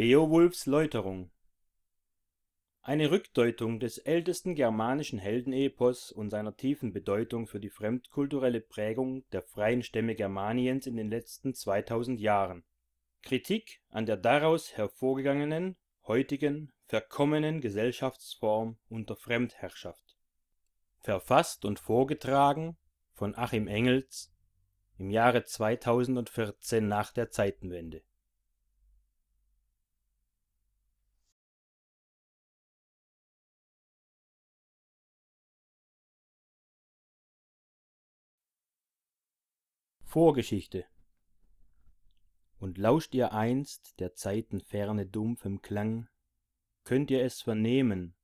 Beowulfs Läuterung Eine Rückdeutung des ältesten germanischen Heldenepos und seiner tiefen Bedeutung für die fremdkulturelle Prägung der freien Stämme Germaniens in den letzten 2000 Jahren. Kritik an der daraus hervorgegangenen, heutigen, verkommenen Gesellschaftsform unter Fremdherrschaft. Verfasst und vorgetragen von Achim Engels im Jahre 2014 nach der Zeitenwende Vorgeschichte Und lauscht ihr einst der Zeiten ferne dumpfem Klang, könnt ihr es vernehmen,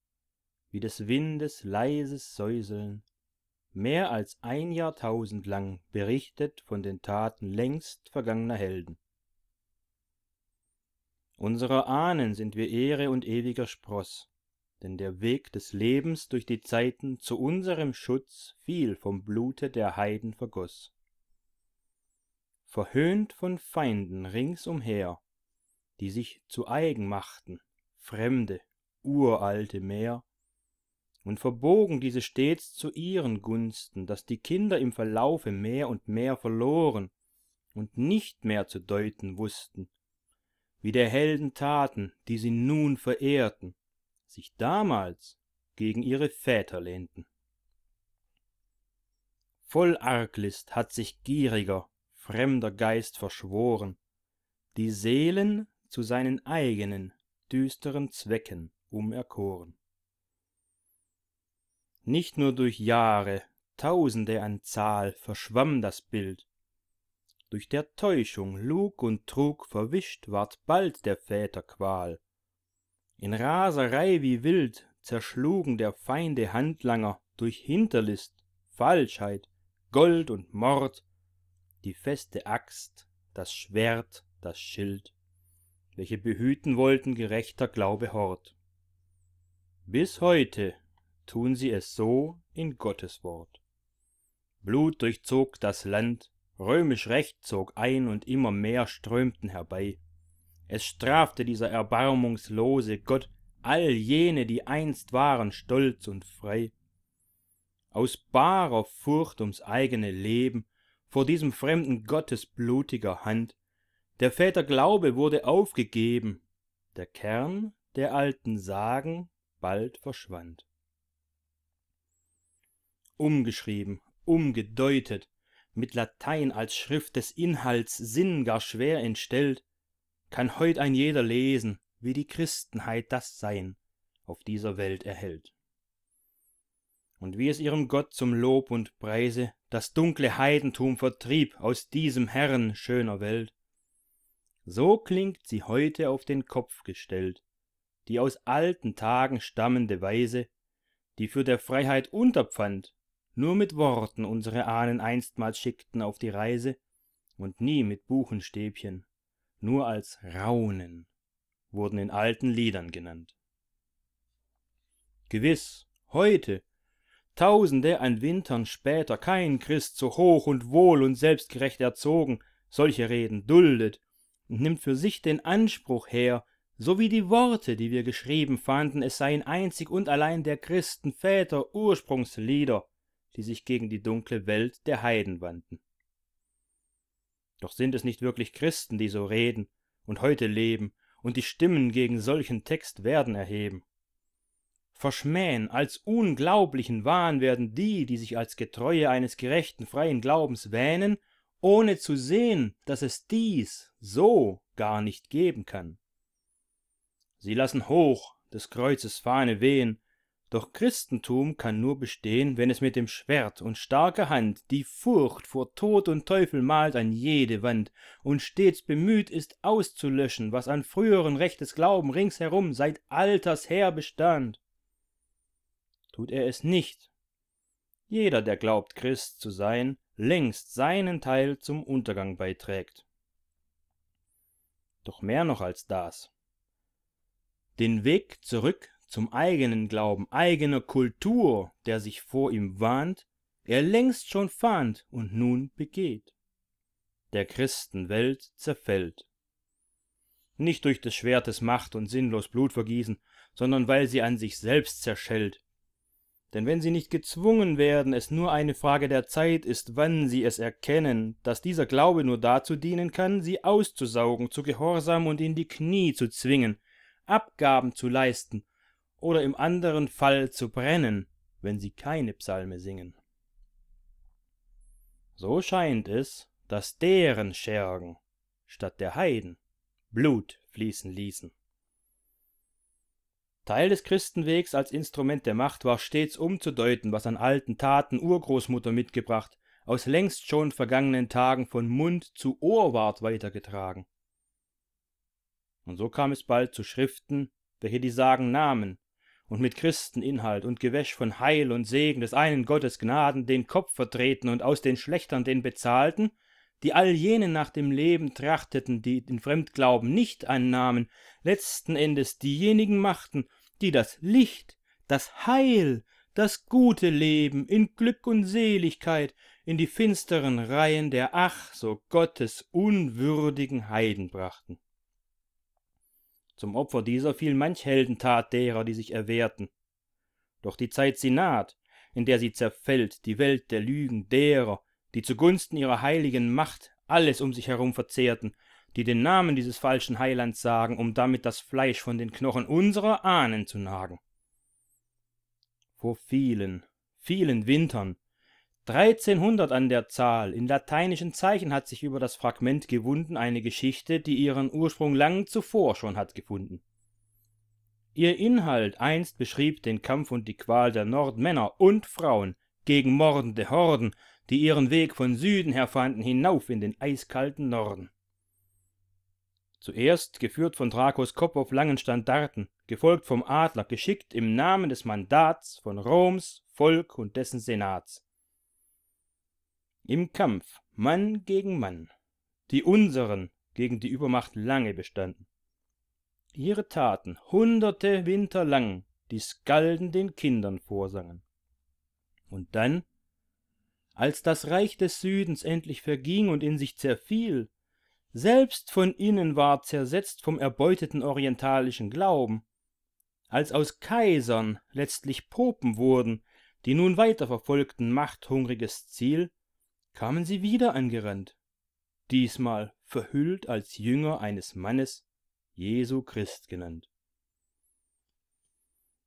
wie des Windes leises Säuseln, mehr als ein Jahrtausend lang berichtet von den Taten längst vergangener Helden. Unserer Ahnen sind wir Ehre und ewiger Spross, denn der Weg des Lebens durch die Zeiten zu unserem Schutz viel vom Blute der Heiden vergoß verhöhnt von feinden ringsumher die sich zu eigen machten fremde uralte mär und verbogen diese stets zu ihren gunsten daß die kinder im verlaufe mehr und mehr verloren und nicht mehr zu deuten wußten wie der helden taten die sie nun verehrten sich damals gegen ihre väter lehnten voll arglist hat sich gieriger fremder geist verschworen die seelen zu seinen eigenen düsteren zwecken umerkoren nicht nur durch jahre tausende an zahl verschwamm das bild durch der täuschung lug und trug verwischt ward bald der väter qual in raserei wie wild zerschlugen der feinde handlanger durch hinterlist falschheit gold und mord die feste axt das schwert das schild welche behüten wollten gerechter glaube hort bis heute tun sie es so in gottes wort blut durchzog das land römisch recht zog ein und immer mehr strömten herbei es strafte dieser erbarmungslose gott all jene die einst waren stolz und frei aus barer furcht ums eigene leben vor diesem fremden gottes blutiger hand der väter glaube wurde aufgegeben der kern der alten sagen bald verschwand umgeschrieben umgedeutet mit latein als schrift des inhalts sinn gar schwer entstellt kann heut ein jeder lesen wie die christenheit das sein auf dieser welt erhält und wie es ihrem Gott zum Lob und Preise das dunkle Heidentum vertrieb aus diesem Herren schöner Welt. So klingt sie heute auf den Kopf gestellt, die aus alten Tagen stammende Weise, die für der Freiheit Unterpfand nur mit Worten unsere Ahnen einstmals schickten auf die Reise und nie mit Buchenstäbchen, nur als Raunen wurden in alten Liedern genannt. Gewiss, heute tausende an wintern später kein christ so hoch und wohl und selbstgerecht erzogen solche reden duldet und nimmt für sich den anspruch her so wie die worte die wir geschrieben fanden es seien einzig und allein der christen väter ursprungslieder die sich gegen die dunkle welt der heiden wandten doch sind es nicht wirklich christen die so reden und heute leben und die stimmen gegen solchen text werden erheben verschmähen als unglaublichen wahn werden die die sich als getreue eines gerechten freien glaubens wähnen ohne zu sehen dass es dies so gar nicht geben kann sie lassen hoch des kreuzes fahne wehen doch christentum kann nur bestehen wenn es mit dem schwert und starker hand die furcht vor tod und teufel malt an jede wand und stets bemüht ist auszulöschen was an früheren Recht des glauben ringsherum seit alters her bestand tut er es nicht. Jeder, der glaubt, Christ zu sein, längst seinen Teil zum Untergang beiträgt. Doch mehr noch als das. Den Weg zurück zum eigenen Glauben, eigener Kultur, der sich vor ihm warnt, er längst schon fahnd und nun begeht. Der Christenwelt zerfällt. Nicht durch des Schwertes Macht und sinnlos Blutvergießen, sondern weil sie an sich selbst zerschellt, denn wenn sie nicht gezwungen werden, es nur eine Frage der Zeit ist, wann sie es erkennen, dass dieser Glaube nur dazu dienen kann, sie auszusaugen, zu Gehorsam und in die Knie zu zwingen, Abgaben zu leisten oder im anderen Fall zu brennen, wenn sie keine Psalme singen. So scheint es, dass deren Schergen statt der Heiden Blut fließen ließen. Teil des Christenwegs als Instrument der Macht war stets umzudeuten, was an alten Taten Urgroßmutter mitgebracht, aus längst schon vergangenen Tagen von Mund zu Ohr ward weitergetragen. Und so kam es bald zu Schriften, welche die Sagen nahmen und mit Christeninhalt und Gewäsch von Heil und Segen des einen Gottes Gnaden den Kopf vertreten und aus den Schlechtern den Bezahlten die all jene nach dem Leben trachteten, die den Fremdglauben nicht annahmen, letzten Endes diejenigen machten, die das Licht, das Heil, das gute Leben in Glück und Seligkeit in die finsteren Reihen der ach so Gottes unwürdigen Heiden brachten. Zum Opfer dieser fiel manch Heldentat derer, die sich erwehrten. Doch die Zeit sie naht, in der sie zerfällt, die Welt der Lügen derer, die zugunsten ihrer heiligen macht alles um sich herum verzehrten die den namen dieses falschen heilands sagen um damit das fleisch von den knochen unserer ahnen zu nagen vor vielen vielen wintern 1300 an der zahl in lateinischen zeichen hat sich über das fragment gewunden eine geschichte die ihren ursprung lang zuvor schon hat gefunden ihr inhalt einst beschrieb den kampf und die qual der nordmänner und frauen gegen mordende horden die ihren Weg von Süden her fanden, hinauf in den eiskalten Norden. Zuerst, geführt von Dracos Kopf auf langen Standarten, gefolgt vom Adler, geschickt im Namen des Mandats von Roms Volk und dessen Senats. Im Kampf, Mann gegen Mann, die unseren gegen die Übermacht lange bestanden. Ihre Taten hunderte Winter lang, die Skalden den Kindern vorsangen. Und dann, als das reich des südens endlich verging und in sich zerfiel selbst von innen war zersetzt vom erbeuteten orientalischen glauben als aus kaisern letztlich popen wurden die nun weiterverfolgten machthungriges ziel kamen sie wieder angerannt diesmal verhüllt als jünger eines mannes jesu christ genannt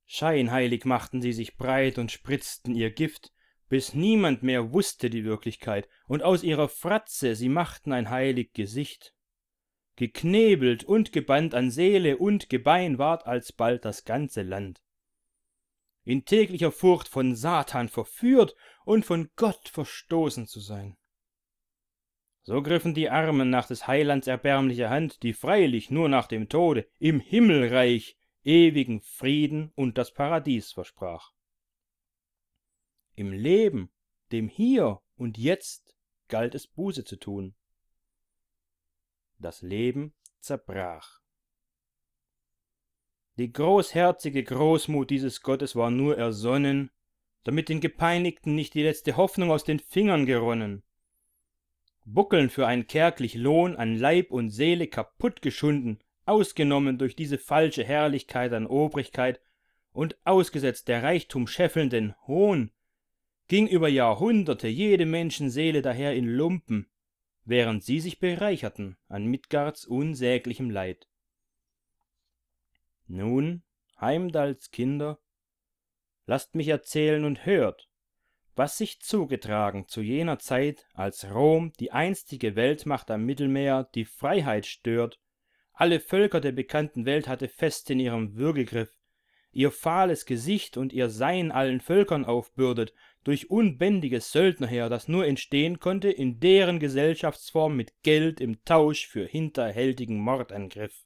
scheinheilig machten sie sich breit und spritzten ihr gift bis niemand mehr wußte die wirklichkeit und aus ihrer fratze sie machten ein heilig gesicht geknebelt und gebannt an seele und gebein ward alsbald das ganze land in täglicher furcht von satan verführt und von gott verstoßen zu sein so griffen die armen nach des heilands erbärmlicher hand die freilich nur nach dem tode im himmelreich ewigen frieden und das paradies versprach im Leben, dem Hier und Jetzt galt es Buße zu tun. Das Leben zerbrach. Die großherzige Großmut dieses Gottes war nur ersonnen, damit den Gepeinigten nicht die letzte Hoffnung aus den Fingern geronnen. Buckeln für ein kärglich Lohn an Leib und Seele kaputtgeschunden, ausgenommen durch diese falsche Herrlichkeit an Obrigkeit und ausgesetzt der Reichtum scheffelnden Hohn, ging über Jahrhunderte jede Menschenseele daher in Lumpen, während sie sich bereicherten an Midgards unsäglichem Leid. Nun, Heimdalls Kinder, lasst mich erzählen und hört, was sich zugetragen zu jener Zeit, als Rom, die einstige Weltmacht am Mittelmeer, die Freiheit stört, alle Völker der bekannten Welt hatte fest in ihrem Würgegriff, ihr fahles Gesicht und ihr Sein allen Völkern aufbürdet, durch unbändiges Söldnerheer, das nur entstehen konnte in deren Gesellschaftsform mit Geld im Tausch für hinterhältigen Mordangriff.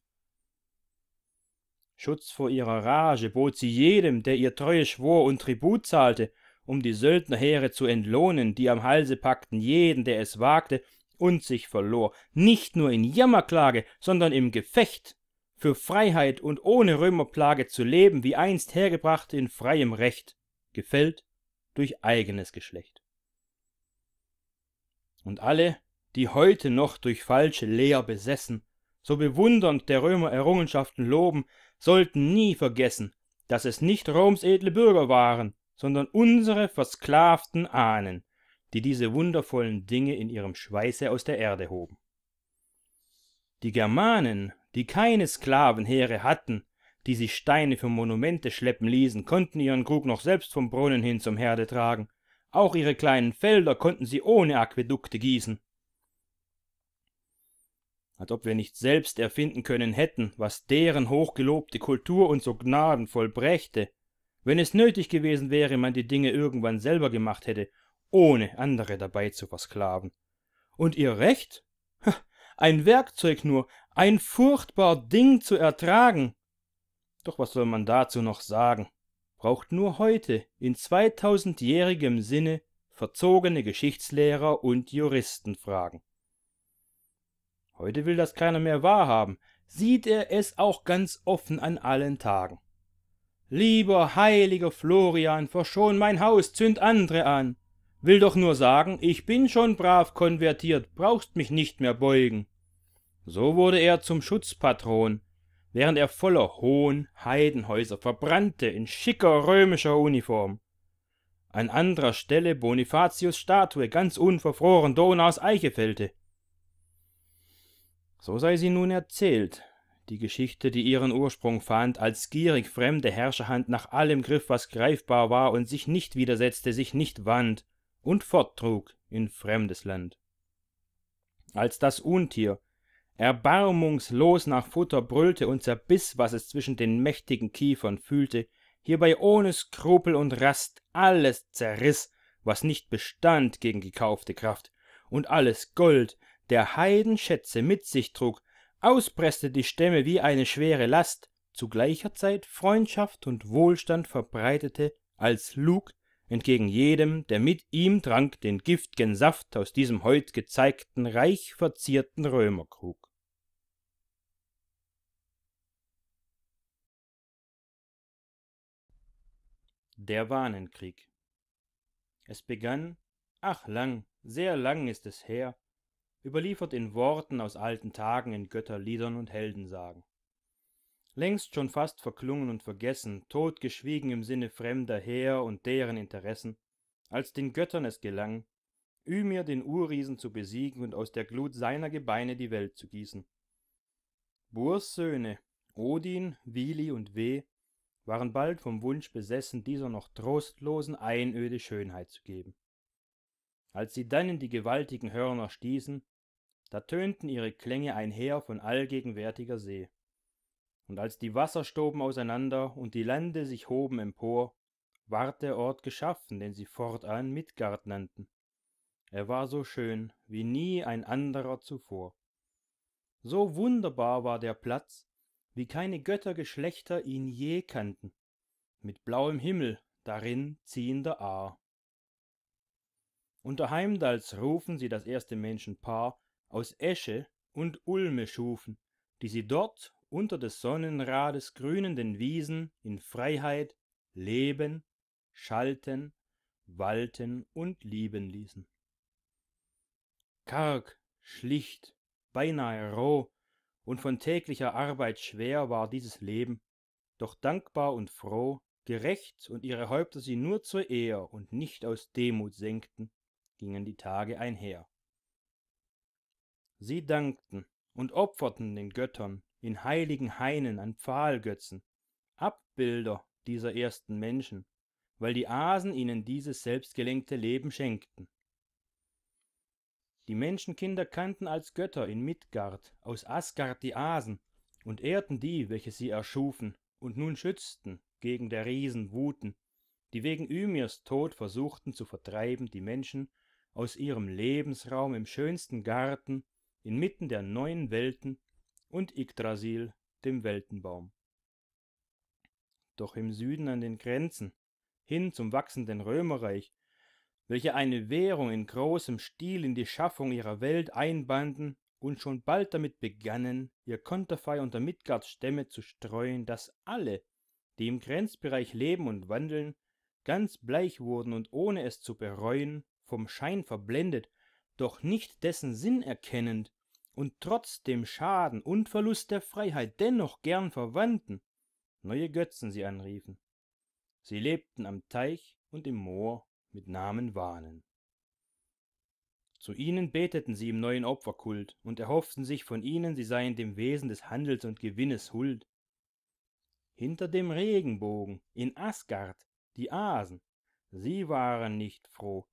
Schutz vor ihrer Rage bot sie jedem, der ihr Treue schwor und Tribut zahlte, um die Söldnerheere zu entlohnen, die am Halse packten jeden, der es wagte und sich verlor, nicht nur in Jammerklage, sondern im Gefecht, für Freiheit und ohne Römerplage zu leben, wie einst hergebracht in freiem Recht. Gefällt, durch eigenes Geschlecht. Und alle, die heute noch durch falsche Lehr besessen, so bewundernd der Römer Errungenschaften loben, sollten nie vergessen, dass es nicht Roms edle Bürger waren, sondern unsere versklavten Ahnen, die diese wundervollen Dinge in ihrem Schweiße aus der Erde hoben. Die Germanen, die keine Sklavenheere hatten, die sich Steine für Monumente schleppen ließen, konnten ihren Krug noch selbst vom Brunnen hin zum Herde tragen. Auch ihre kleinen Felder konnten sie ohne Aquädukte gießen. Als ob wir nicht selbst erfinden können hätten, was deren hochgelobte Kultur uns so gnadenvoll brächte, wenn es nötig gewesen wäre, man die Dinge irgendwann selber gemacht hätte, ohne andere dabei zu versklaven. Und ihr Recht? Ein Werkzeug nur, ein furchtbar Ding zu ertragen, doch was soll man dazu noch sagen? Braucht nur heute in zweitausendjährigem Sinne verzogene Geschichtslehrer und Juristen fragen. Heute will das keiner mehr wahrhaben, sieht er es auch ganz offen an allen Tagen. Lieber heiliger Florian, verschon mein Haus, zünd andre an. Will doch nur sagen, ich bin schon brav konvertiert, brauchst mich nicht mehr beugen. So wurde er zum Schutzpatron während er voller Hohn Heidenhäuser verbrannte in schicker römischer Uniform. An anderer Stelle Bonifatius Statue ganz unverfroren Donaus Eiche fällte. So sei sie nun erzählt, die Geschichte, die ihren Ursprung fand, als gierig fremde Herrscherhand nach allem griff, was greifbar war und sich nicht widersetzte, sich nicht wand und forttrug in fremdes Land. Als das Untier, erbarmungslos nach Futter brüllte und zerbiß, was es zwischen den mächtigen Kiefern fühlte, hierbei ohne Skrupel und Rast alles zerriß, was nicht bestand gegen gekaufte Kraft, und alles Gold, der Heidenschätze mit sich trug, auspresste die Stämme wie eine schwere Last, zu gleicher Zeit Freundschaft und Wohlstand verbreitete, als Lug entgegen jedem, der mit ihm trank den gift'gen Saft aus diesem heut gezeigten, reich verzierten Römerkrug Der Wanenkrieg Es begann, ach lang, sehr lang ist es her, überliefert in Worten aus alten Tagen, in Götterliedern und Heldensagen längst schon fast verklungen und vergessen, totgeschwiegen im Sinne fremder Heer und deren Interessen, als den Göttern es gelang, Ymir den Urriesen zu besiegen und aus der Glut seiner Gebeine die Welt zu gießen. Burs Söhne, Odin, Vili und Weh, waren bald vom Wunsch besessen, dieser noch trostlosen Einöde Schönheit zu geben. Als sie dann in die gewaltigen Hörner stießen, da tönten ihre Klänge einher von allgegenwärtiger See und als die wasser stoben auseinander und die lande sich hoben empor ward der ort geschaffen den sie fortan midgard nannten er war so schön wie nie ein anderer zuvor so wunderbar war der platz wie keine göttergeschlechter ihn je kannten mit blauem himmel darin ziehender Aar. unter Heimdals rufen sie das erste menschenpaar aus esche und ulme schufen die sie dort unter des Sonnenrades grünenden Wiesen in Freiheit leben, schalten, walten und lieben ließen. Karg, schlicht, beinahe roh und von täglicher Arbeit schwer war dieses Leben, doch dankbar und froh, gerecht und ihre Häupter sie nur zur Ehr und nicht aus Demut senkten, gingen die Tage einher. Sie dankten und opferten den Göttern in heiligen hainen an pfahlgötzen abbilder dieser ersten menschen weil die asen ihnen dieses selbstgelenkte leben schenkten die menschenkinder kannten als götter in midgard aus asgard die asen und ehrten die welche sie erschufen und nun schützten gegen der riesen wuten die wegen ymirs tod versuchten zu vertreiben die menschen aus ihrem lebensraum im schönsten garten inmitten der neuen welten und Yggdrasil, dem Weltenbaum. Doch im Süden an den Grenzen, hin zum wachsenden Römerreich, welche eine Währung in großem Stil in die Schaffung ihrer Welt einbanden und schon bald damit begannen, ihr Konterfei unter Midgards Stämme zu streuen, dass alle, die im Grenzbereich leben und wandeln, ganz bleich wurden und ohne es zu bereuen, vom Schein verblendet, doch nicht dessen Sinn erkennend, und trotz dem Schaden und Verlust der Freiheit dennoch gern verwandten, neue Götzen sie anriefen. Sie lebten am Teich und im Moor mit Namen Wahnen. Zu ihnen beteten sie im neuen Opferkult und erhofften sich von ihnen, sie seien dem Wesen des Handels und Gewinnes huld. Hinter dem Regenbogen, in Asgard, die Asen, sie waren nicht froh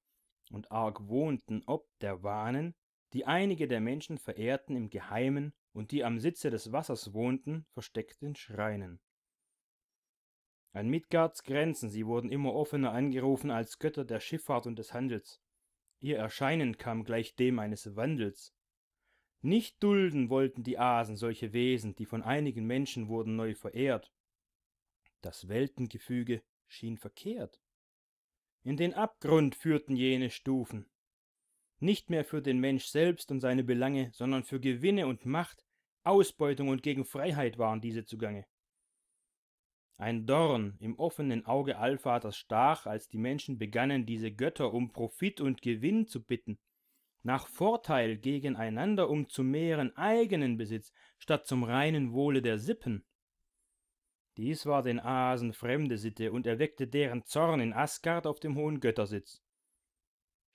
und argwohnten ob der Wahnen, die einige der Menschen verehrten im Geheimen und die am Sitze des Wassers wohnten, versteckt in Schreinen. An Midgards Grenzen sie wurden immer offener angerufen als Götter der Schifffahrt und des Handels. Ihr Erscheinen kam gleich dem eines Wandels. Nicht dulden wollten die Asen solche Wesen, die von einigen Menschen wurden neu verehrt. Das Weltengefüge schien verkehrt. In den Abgrund führten jene Stufen, nicht mehr für den Mensch selbst und seine Belange, sondern für Gewinne und Macht, Ausbeutung und gegen Freiheit waren diese zugange. Ein Dorn im offenen Auge Allvaters stach, als die Menschen begannen, diese Götter um Profit und Gewinn zu bitten, nach Vorteil gegeneinander um zu mehren eigenen Besitz, statt zum reinen Wohle der Sippen. Dies war den Asen fremde Sitte und erweckte deren Zorn in Asgard auf dem hohen Göttersitz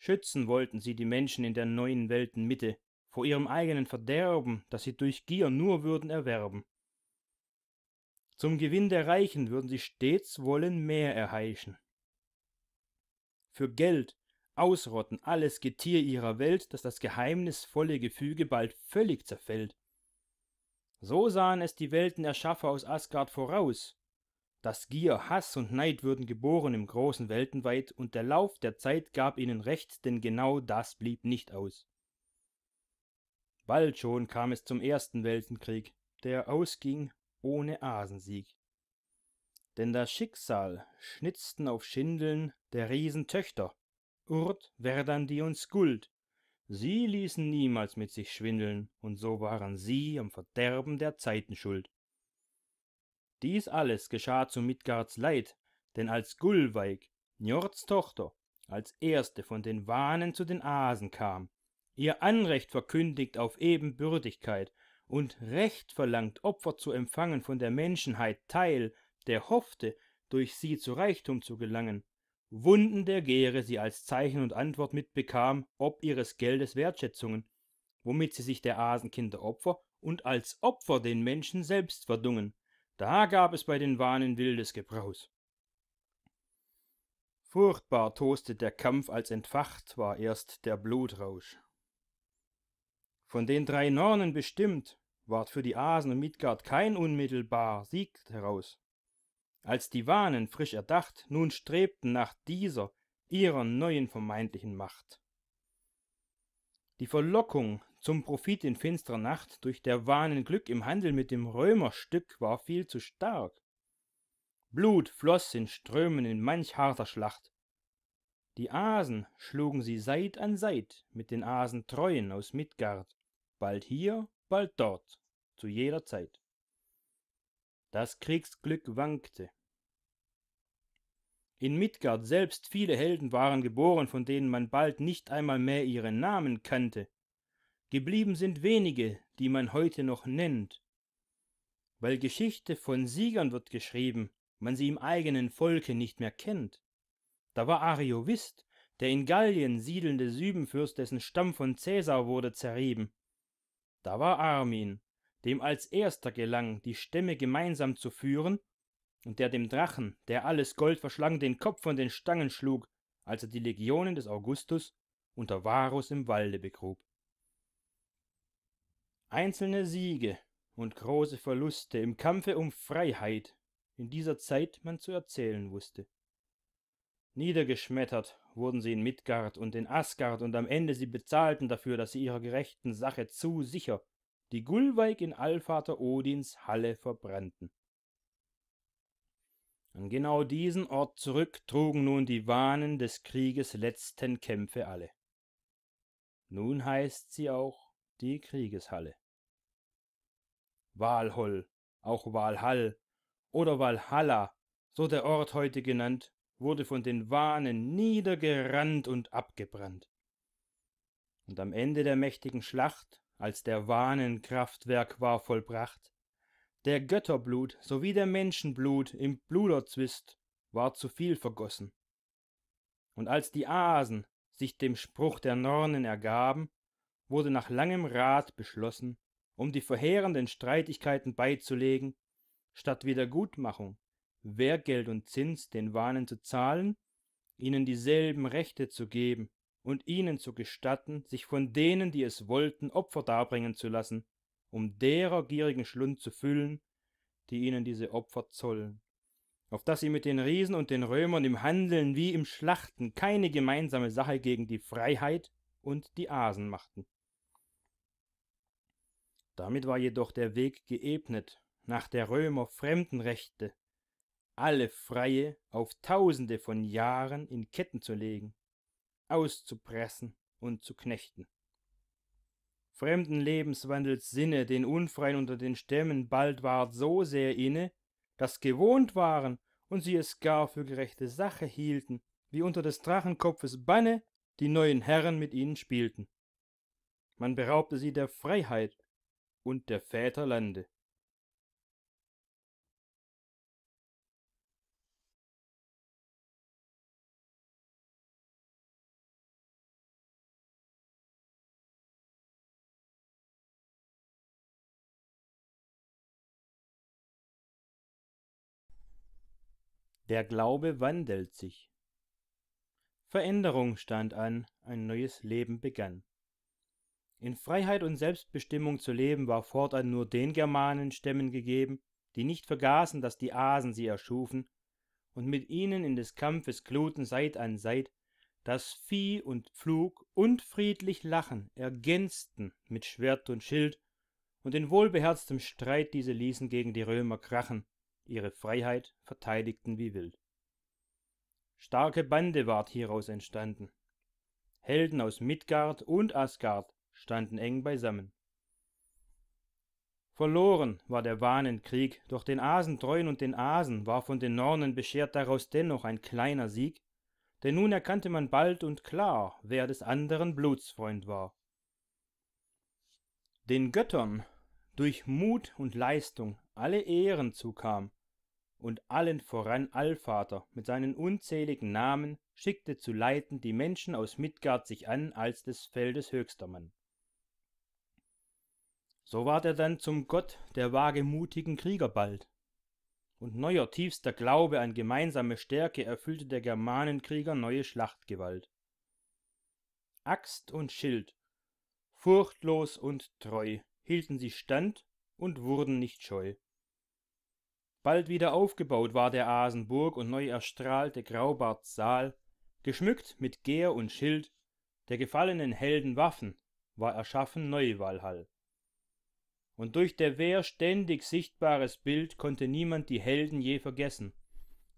schützen wollten sie die menschen in der neuen weltenmitte vor ihrem eigenen verderben das sie durch gier nur würden erwerben zum gewinn der reichen würden sie stets wollen mehr erheischen für geld ausrotten alles getier ihrer welt dass das geheimnisvolle gefüge bald völlig zerfällt so sahen es die weltenerschaffer aus asgard voraus dass Gier, Hass und Neid würden geboren im großen Weltenweit, und der Lauf der Zeit gab ihnen recht, denn genau das blieb nicht aus. Bald schon kam es zum Ersten Weltenkrieg, der ausging ohne Asensieg. Denn das Schicksal schnitzten auf Schindeln der Riesentöchter, Urt, Verdandi und Skuld. Sie ließen niemals mit sich schwindeln, und so waren sie am Verderben der Zeiten schuld. Dies alles geschah zu Midgards Leid, denn als Gullveig, Njords Tochter, als erste von den Wahnen zu den Asen kam, ihr Anrecht verkündigt auf Ebenbürtigkeit und Recht verlangt, Opfer zu empfangen von der Menschenheit teil, der hoffte, durch sie zu Reichtum zu gelangen, Wunden der Gere sie als Zeichen und Antwort mitbekam, ob ihres Geldes Wertschätzungen, womit sie sich der Asenkinder Opfer und als Opfer den Menschen selbst verdungen, da gab es bei den Wahnen wildes Gebraus. Furchtbar toste der Kampf, als entfacht war erst der Blutrausch. Von den drei Nornen bestimmt, ward für die Asen und Midgard kein unmittelbar Sieg heraus. Als die Wahnen frisch erdacht, nun strebten nach dieser, ihrer neuen vermeintlichen Macht. Die Verlockung zum Profit in finsterer Nacht durch der Wahnen Glück im Handel mit dem Römerstück war viel zu stark. Blut floss in Strömen in manch harter Schlacht. Die Asen schlugen sie Seit an Seit mit den Asen Treuen aus Midgard, bald hier, bald dort, zu jeder Zeit. Das Kriegsglück wankte. In Midgard selbst viele Helden waren geboren, von denen man bald nicht einmal mehr ihren Namen kannte. Geblieben sind wenige, die man heute noch nennt. Weil Geschichte von Siegern wird geschrieben, man sie im eigenen Volke nicht mehr kennt. Da war Ariovist, der in Gallien siedelnde Sübenfürst, dessen Stamm von Cäsar wurde zerrieben. Da war Armin, dem als erster gelang, die Stämme gemeinsam zu führen, und der dem Drachen, der alles Gold verschlang, den Kopf von den Stangen schlug, als er die Legionen des Augustus unter Varus im Walde begrub einzelne Siege und große Verluste im Kampfe um Freiheit in dieser Zeit man zu erzählen wusste. Niedergeschmettert wurden sie in Midgard und in Asgard, und am Ende sie bezahlten dafür, dass sie ihrer gerechten Sache zu sicher die Gulveig in Allvater Odins Halle verbrannten. An genau diesen Ort zurück trugen nun die Wahnen des Krieges letzten Kämpfe alle. Nun heißt sie auch die Kriegeshalle. Walhol, auch Walhall oder Walhalla, so der Ort heute genannt, wurde von den Wahnen niedergerannt und abgebrannt. Und am Ende der mächtigen Schlacht, als der Wahnenkraftwerk war vollbracht, der Götterblut sowie der Menschenblut im Bluderzwist war zu viel vergossen. Und als die Asen sich dem Spruch der Nornen ergaben, wurde nach langem Rat beschlossen, um die verheerenden Streitigkeiten beizulegen, statt Wiedergutmachung, Wehrgeld und Zins den Wahnen zu zahlen, ihnen dieselben Rechte zu geben und ihnen zu gestatten, sich von denen, die es wollten, Opfer darbringen zu lassen, um derer gierigen Schlund zu füllen, die ihnen diese Opfer zollen, auf dass sie mit den Riesen und den Römern im Handeln wie im Schlachten keine gemeinsame Sache gegen die Freiheit und die Asen machten. Damit war jedoch der Weg geebnet nach der Römer Fremdenrechte, alle Freie auf tausende von Jahren in Ketten zu legen, auszupressen und zu knechten. Fremden Lebenswandels Sinne den Unfreien unter den Stämmen bald ward so sehr inne, dass gewohnt waren und sie es gar für gerechte Sache hielten, wie unter des Drachenkopfes Banne die neuen Herren mit ihnen spielten. Man beraubte sie der Freiheit und der Väter Der Glaube wandelt sich. Veränderung stand an, ein neues Leben begann. In Freiheit und Selbstbestimmung zu leben war fortan nur den Germanenstämmen gegeben, die nicht vergaßen, dass die Asen sie erschufen und mit ihnen in des Kampfes Gluten Seit an Seit, das Vieh und Pflug und friedlich Lachen ergänzten mit Schwert und Schild und in wohlbeherztem Streit diese ließen gegen die Römer krachen, ihre Freiheit verteidigten wie wild. Starke Bande ward hieraus entstanden. Helden aus Midgard und Asgard standen eng beisammen verloren war der wahnenkrieg doch den asentreuen und den asen war von den nornen beschert daraus dennoch ein kleiner sieg denn nun erkannte man bald und klar wer des anderen blutsfreund war den göttern durch mut und leistung alle ehren zukam und allen voran allvater mit seinen unzähligen namen schickte zu leiten die menschen aus midgard sich an als des feldes höchster mann so ward er dann zum Gott der wagemutigen Krieger bald. Und neuer tiefster Glaube an gemeinsame Stärke erfüllte der Germanenkrieger neue Schlachtgewalt. Axt und Schild, furchtlos und treu, hielten sie stand und wurden nicht scheu. Bald wieder aufgebaut war der Asenburg und neu erstrahlte Graubarts Saal, geschmückt mit Gehr und Schild, der gefallenen Helden Waffen, war erschaffen Neuwalhall und durch der Wehr ständig sichtbares Bild konnte niemand die Helden je vergessen,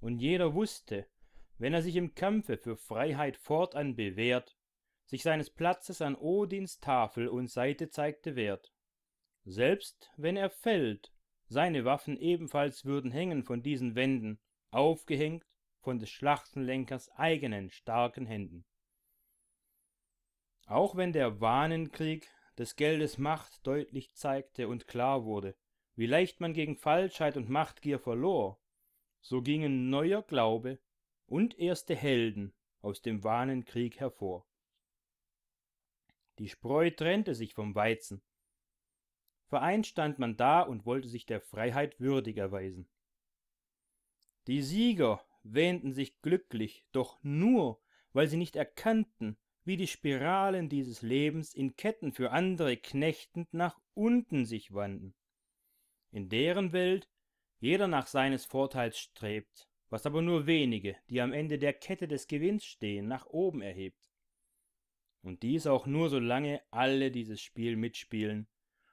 und jeder wusste, wenn er sich im Kampfe für Freiheit fortan bewährt, sich seines Platzes an Odins Tafel und Seite zeigte wert. Selbst wenn er fällt, seine Waffen ebenfalls würden hängen von diesen Wänden, aufgehängt von des Schlachtenlenkers eigenen starken Händen. Auch wenn der Wahnenkrieg des geldes macht deutlich zeigte und klar wurde wie leicht man gegen falschheit und machtgier verlor so gingen neuer glaube und erste helden aus dem wahnen Krieg hervor die spreu trennte sich vom weizen vereint stand man da und wollte sich der freiheit würdig erweisen die sieger wähnten sich glücklich doch nur weil sie nicht erkannten wie die Spiralen dieses Lebens in Ketten für andere knechtend nach unten sich wanden, in deren Welt jeder nach seines Vorteils strebt, was aber nur wenige, die am Ende der Kette des Gewinns stehen, nach oben erhebt. Und dies auch nur solange alle dieses Spiel mitspielen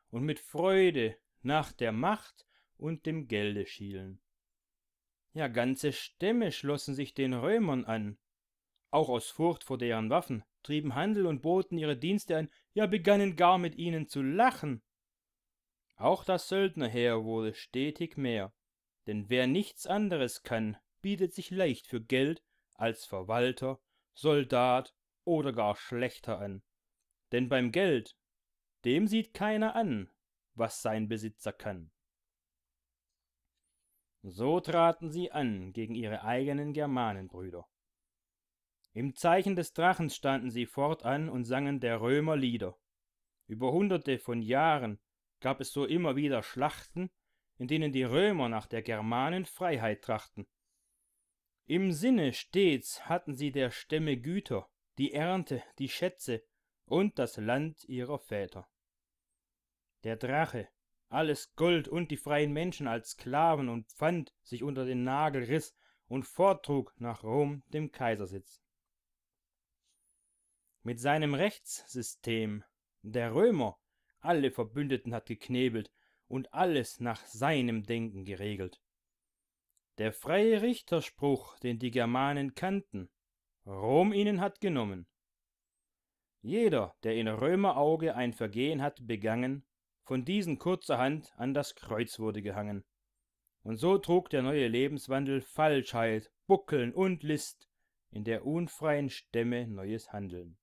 und mit Freude nach der Macht und dem Gelde schielen. Ja, ganze Stämme schlossen sich den Römern an, auch aus Furcht vor deren Waffen, trieben Handel und boten ihre Dienste an, ja begannen gar mit ihnen zu lachen. Auch das Söldnerheer wurde stetig mehr, denn wer nichts anderes kann, bietet sich leicht für Geld als Verwalter, Soldat oder gar Schlechter an. Denn beim Geld, dem sieht keiner an, was sein Besitzer kann. So traten sie an gegen ihre eigenen Germanenbrüder. Im Zeichen des Drachens standen sie fortan und sangen der Römer Lieder. Über hunderte von Jahren gab es so immer wieder Schlachten, in denen die Römer nach der Germanen Freiheit trachten. Im Sinne stets hatten sie der Stämme Güter, die Ernte, die Schätze und das Land ihrer Väter. Der Drache, alles Gold und die freien Menschen als Sklaven und Pfand sich unter den Nagel riss und forttrug nach Rom, dem Kaisersitz mit seinem rechtssystem der römer alle verbündeten hat geknebelt und alles nach seinem denken geregelt der freie richterspruch den die germanen kannten rom ihnen hat genommen jeder der in römerauge ein vergehen hat begangen von diesen kurzerhand an das kreuz wurde gehangen und so trug der neue lebenswandel falschheit buckeln und list in der unfreien stämme neues handeln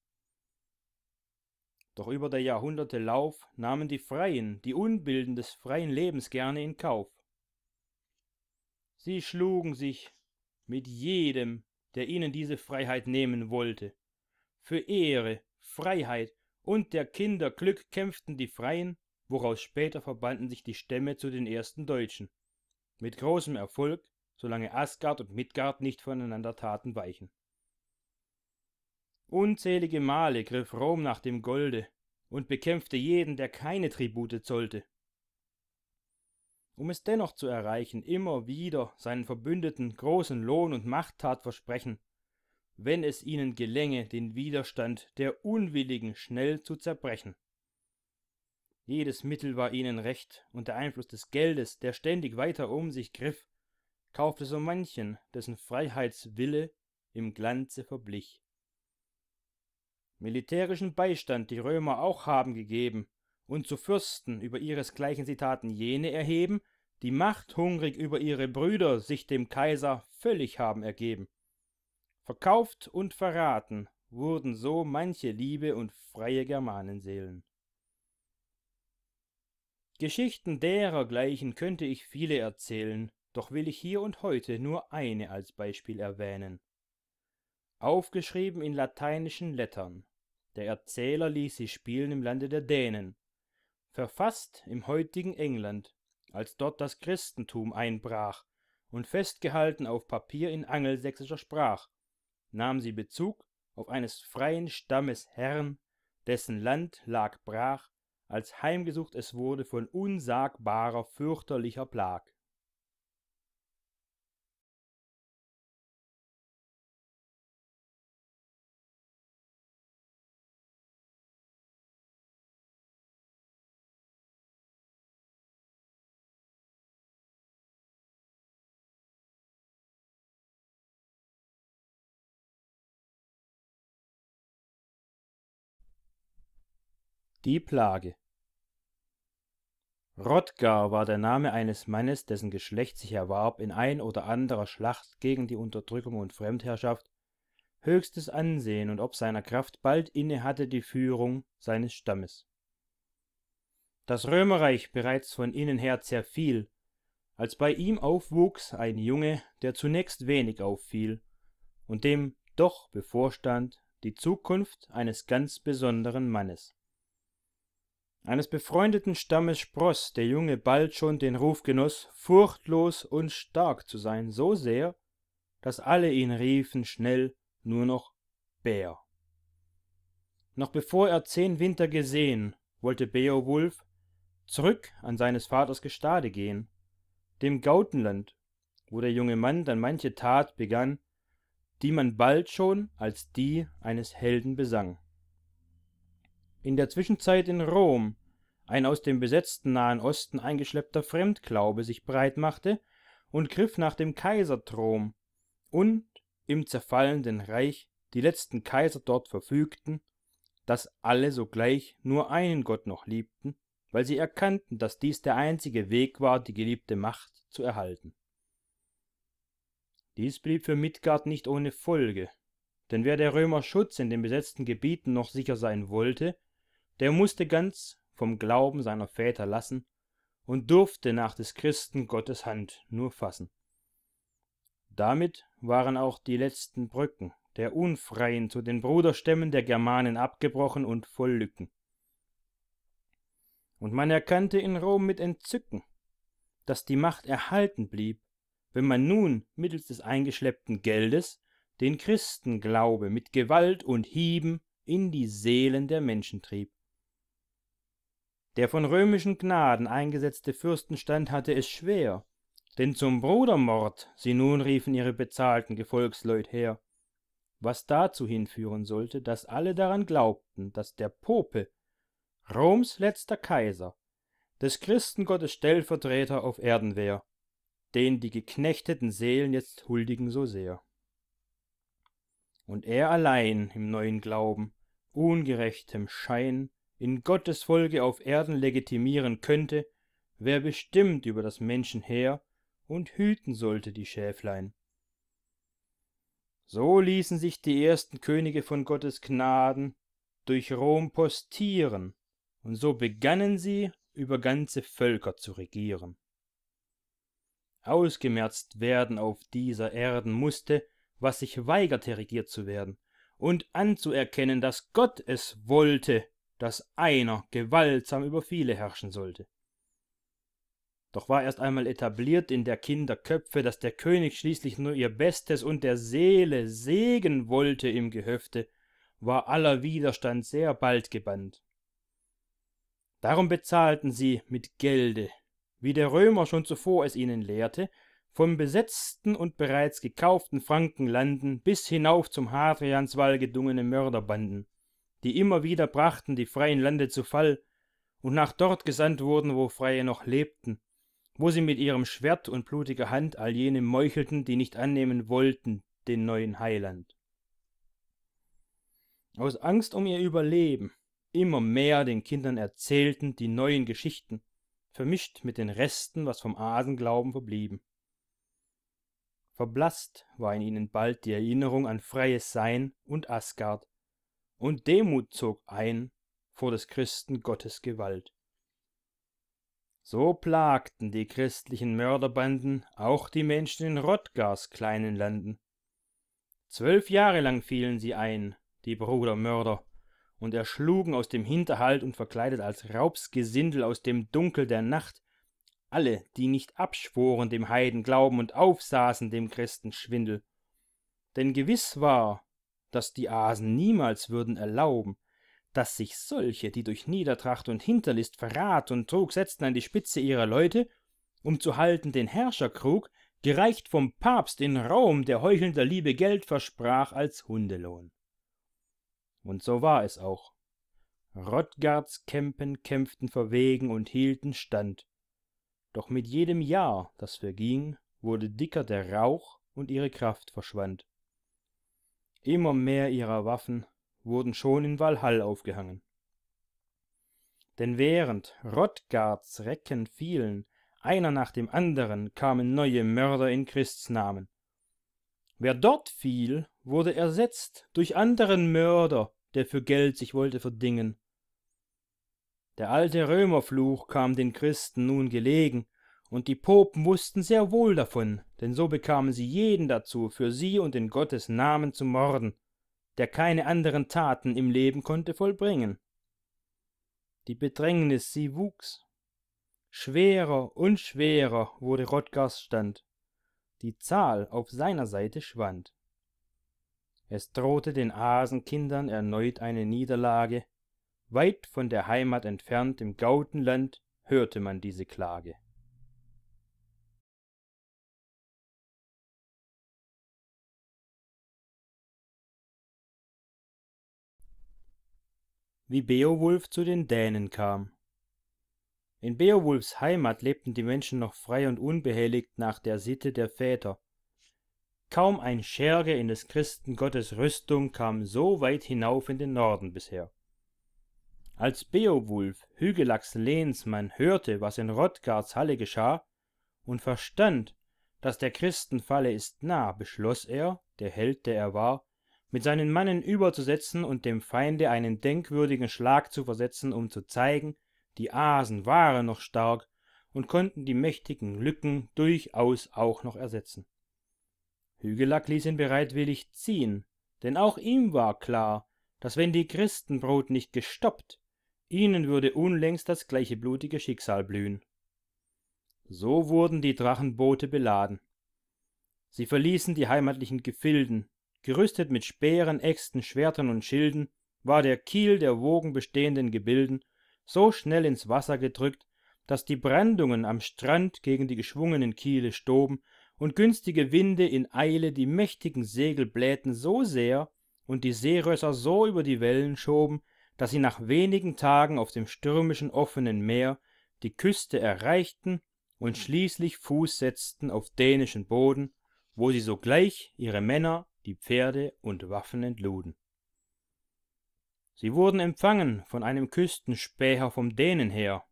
doch über der Jahrhunderte Lauf nahmen die Freien die Unbilden des freien Lebens gerne in Kauf. Sie schlugen sich mit jedem, der ihnen diese Freiheit nehmen wollte. Für Ehre, Freiheit und der Kinder Glück kämpften die Freien, woraus später verbanden sich die Stämme zu den ersten Deutschen. Mit großem Erfolg, solange Asgard und Midgard nicht voneinander taten weichen unzählige male griff rom nach dem golde und bekämpfte jeden der keine tribute zollte um es dennoch zu erreichen immer wieder seinen verbündeten großen lohn und Machttat versprechen wenn es ihnen gelänge den widerstand der unwilligen schnell zu zerbrechen jedes mittel war ihnen recht und der Einfluss des geldes der ständig weiter um sich griff kaufte so manchen dessen freiheitswille im glanze verblich militärischen Beistand die Römer auch haben gegeben und zu Fürsten über ihresgleichen Zitaten jene erheben, die machthungrig über ihre Brüder sich dem Kaiser völlig haben ergeben. Verkauft und verraten wurden so manche liebe und freie Germanenseelen. Geschichten derergleichen könnte ich viele erzählen, doch will ich hier und heute nur eine als Beispiel erwähnen. Aufgeschrieben in lateinischen Lettern der Erzähler ließ sie spielen im Lande der Dänen, verfasst im heutigen England, als dort das Christentum einbrach, und festgehalten auf Papier in angelsächsischer Sprach, nahm sie Bezug auf eines freien Stammes Herrn, dessen Land lag brach, als heimgesucht es wurde von unsagbarer, fürchterlicher Plag Die Plage Rodgar war der Name eines Mannes, dessen Geschlecht sich erwarb, in ein oder anderer Schlacht gegen die Unterdrückung und Fremdherrschaft höchstes Ansehen und ob seiner Kraft bald inne hatte die Führung seines Stammes. Das Römerreich bereits von innen her zerfiel, als bei ihm aufwuchs ein Junge, der zunächst wenig auffiel und dem doch bevorstand die Zukunft eines ganz besonderen Mannes eines befreundeten Stammes sproß der Junge bald schon den Ruf genoß, furchtlos und stark zu sein, so sehr, dass alle ihn riefen schnell nur noch Bär. Noch bevor er zehn Winter gesehen, wollte Beowulf zurück an seines Vaters Gestade gehen, dem Gautenland, wo der junge Mann dann manche Tat begann, die man bald schon als die eines Helden besang. In der Zwischenzeit in Rom ein aus dem besetzten Nahen Osten eingeschleppter Fremdglaube sich breitmachte und griff nach dem Kaiserthron und im zerfallenden Reich die letzten Kaiser dort verfügten, dass alle sogleich nur einen Gott noch liebten, weil sie erkannten, dass dies der einzige Weg war, die geliebte Macht zu erhalten. Dies blieb für Midgard nicht ohne Folge, denn wer der Römer Schutz in den besetzten Gebieten noch sicher sein wollte der musste ganz vom glauben seiner väter lassen und durfte nach des christen gottes hand nur fassen damit waren auch die letzten brücken der unfreien zu den bruderstämmen der germanen abgebrochen und voll lücken und man erkannte in rom mit entzücken daß die macht erhalten blieb wenn man nun mittels des eingeschleppten geldes den christenglaube mit gewalt und hieben in die seelen der menschen trieb der von römischen Gnaden eingesetzte Fürstenstand hatte es schwer, denn zum Brudermord sie nun riefen ihre bezahlten Gefolgsleut her, was dazu hinführen sollte, dass alle daran glaubten, dass der Pope, Roms letzter Kaiser, des Christengottes Stellvertreter auf Erden wär, den die geknechteten Seelen jetzt huldigen so sehr. Und er allein im neuen Glauben, ungerechtem Schein, in Gottes Folge auf Erden legitimieren könnte, wer bestimmt über das Menschenheer und hüten sollte die Schäflein. So ließen sich die ersten Könige von Gottes Gnaden durch Rom postieren, und so begannen sie, über ganze Völker zu regieren. Ausgemerzt werden auf dieser Erden musste, was sich weigerte, regiert zu werden, und anzuerkennen, dass Gott es wollte, dass einer gewaltsam über viele herrschen sollte doch war erst einmal etabliert in der kinder köpfe daß der könig schließlich nur ihr bestes und der seele segen wollte im gehöfte war aller widerstand sehr bald gebannt darum bezahlten sie mit gelde wie der römer schon zuvor es ihnen lehrte vom besetzten und bereits gekauften frankenlanden bis hinauf zum hadrianswall gedungene mörderbanden die immer wieder brachten die freien Lande zu Fall und nach dort gesandt wurden, wo Freie noch lebten, wo sie mit ihrem Schwert und blutiger Hand all jene meuchelten, die nicht annehmen wollten den neuen Heiland. Aus Angst um ihr Überleben immer mehr den Kindern erzählten die neuen Geschichten, vermischt mit den Resten, was vom Asenglauben verblieben. Verblasst war in ihnen bald die Erinnerung an freies Sein und Asgard, und Demut zog ein vor des Christen Gottes Gewalt. So plagten die christlichen Mörderbanden auch die Menschen in Rottgars kleinen Landen. Zwölf Jahre lang fielen sie ein, die Brudermörder, und erschlugen aus dem Hinterhalt und verkleidet als Raubsgesindel aus dem Dunkel der Nacht alle, die nicht abschworen dem Heiden Glauben und aufsaßen dem Christenschwindel. Denn gewiss war, daß die asen niemals würden erlauben daß sich solche die durch niedertracht und hinterlist verrat und trug setzten an die spitze ihrer leute um zu halten den herrscherkrug gereicht vom papst in Rom, der heuchelnder liebe geld versprach als hundelohn und so war es auch rottgarts kämpen kämpften verwegen und hielten stand doch mit jedem jahr das verging wurde dicker der rauch und ihre kraft verschwand Immer mehr ihrer Waffen wurden schon in Walhall aufgehangen. Denn während Rottgards Recken fielen, einer nach dem anderen kamen neue Mörder in Christs Namen. Wer dort fiel, wurde ersetzt durch anderen Mörder, der für Geld sich wollte verdingen. Der alte Römerfluch kam den Christen nun gelegen und die Popen wußten sehr wohl davon, denn so bekamen sie jeden dazu, für sie und in Gottes Namen zu morden, der keine anderen Taten im Leben konnte vollbringen. Die Bedrängnis, sie wuchs. Schwerer und schwerer wurde Rottgars Stand. Die Zahl auf seiner Seite schwand. Es drohte den Asenkindern erneut eine Niederlage. Weit von der Heimat entfernt im Gautenland hörte man diese Klage. wie Beowulf zu den Dänen kam. In Beowulfs Heimat lebten die Menschen noch frei und unbehelligt nach der Sitte der Väter. Kaum ein Scherge in des Christengottes Rüstung kam so weit hinauf in den Norden bisher. Als Beowulf, Hügelachs Lehnsmann, hörte, was in Rottgards Halle geschah und verstand, dass der Christenfalle ist nah, beschloss er, der Held, der er war, mit seinen Mannen überzusetzen und dem Feinde einen denkwürdigen Schlag zu versetzen, um zu zeigen, die Asen waren noch stark und konnten die mächtigen Lücken durchaus auch noch ersetzen. Hügelack ließ ihn bereitwillig ziehen, denn auch ihm war klar, dass wenn die Christenbrot nicht gestoppt, ihnen würde unlängst das gleiche blutige Schicksal blühen. So wurden die Drachenboote beladen. Sie verließen die heimatlichen Gefilden, gerüstet mit speeren äxten schwertern und schilden war der kiel der wogenbestehenden gebilden so schnell ins wasser gedrückt daß die brandungen am strand gegen die geschwungenen kiele stoben und günstige winde in eile die mächtigen segel blähten so sehr und die seerösser so über die wellen schoben daß sie nach wenigen tagen auf dem stürmischen offenen meer die küste erreichten und schließlich fuß setzten auf dänischen boden wo sie sogleich ihre männer die Pferde und Waffen entluden. Sie wurden empfangen von einem Küstenspäher vom Dänen her.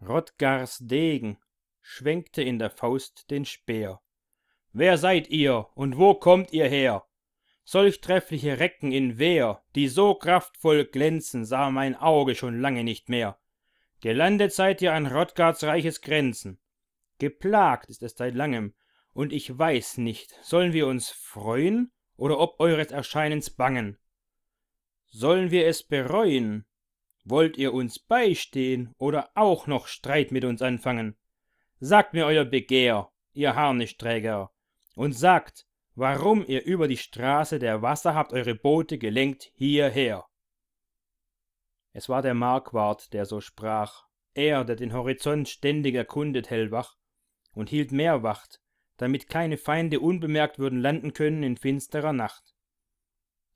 Rodgars Degen schwenkte in der Faust den Speer. Wer seid ihr und wo kommt ihr her? Solch treffliche Recken in Wehr, die so kraftvoll glänzen, sah mein Auge schon lange nicht mehr. Gelandet seid ihr an Rodgards reiches Grenzen. Geplagt ist es seit langem, und ich weiß nicht, sollen wir uns freuen oder ob eures Erscheinens bangen? Sollen wir es bereuen? Wollt ihr uns beistehen oder auch noch Streit mit uns anfangen? Sagt mir euer Begehr, ihr Harnischträger, und sagt, warum ihr über die Straße der Wasser habt eure Boote gelenkt hierher. Es war der Markwart, der so sprach, er, der den Horizont ständig erkundet hellwach, und hielt mehr Wacht, damit keine Feinde unbemerkt würden landen können in finsterer Nacht.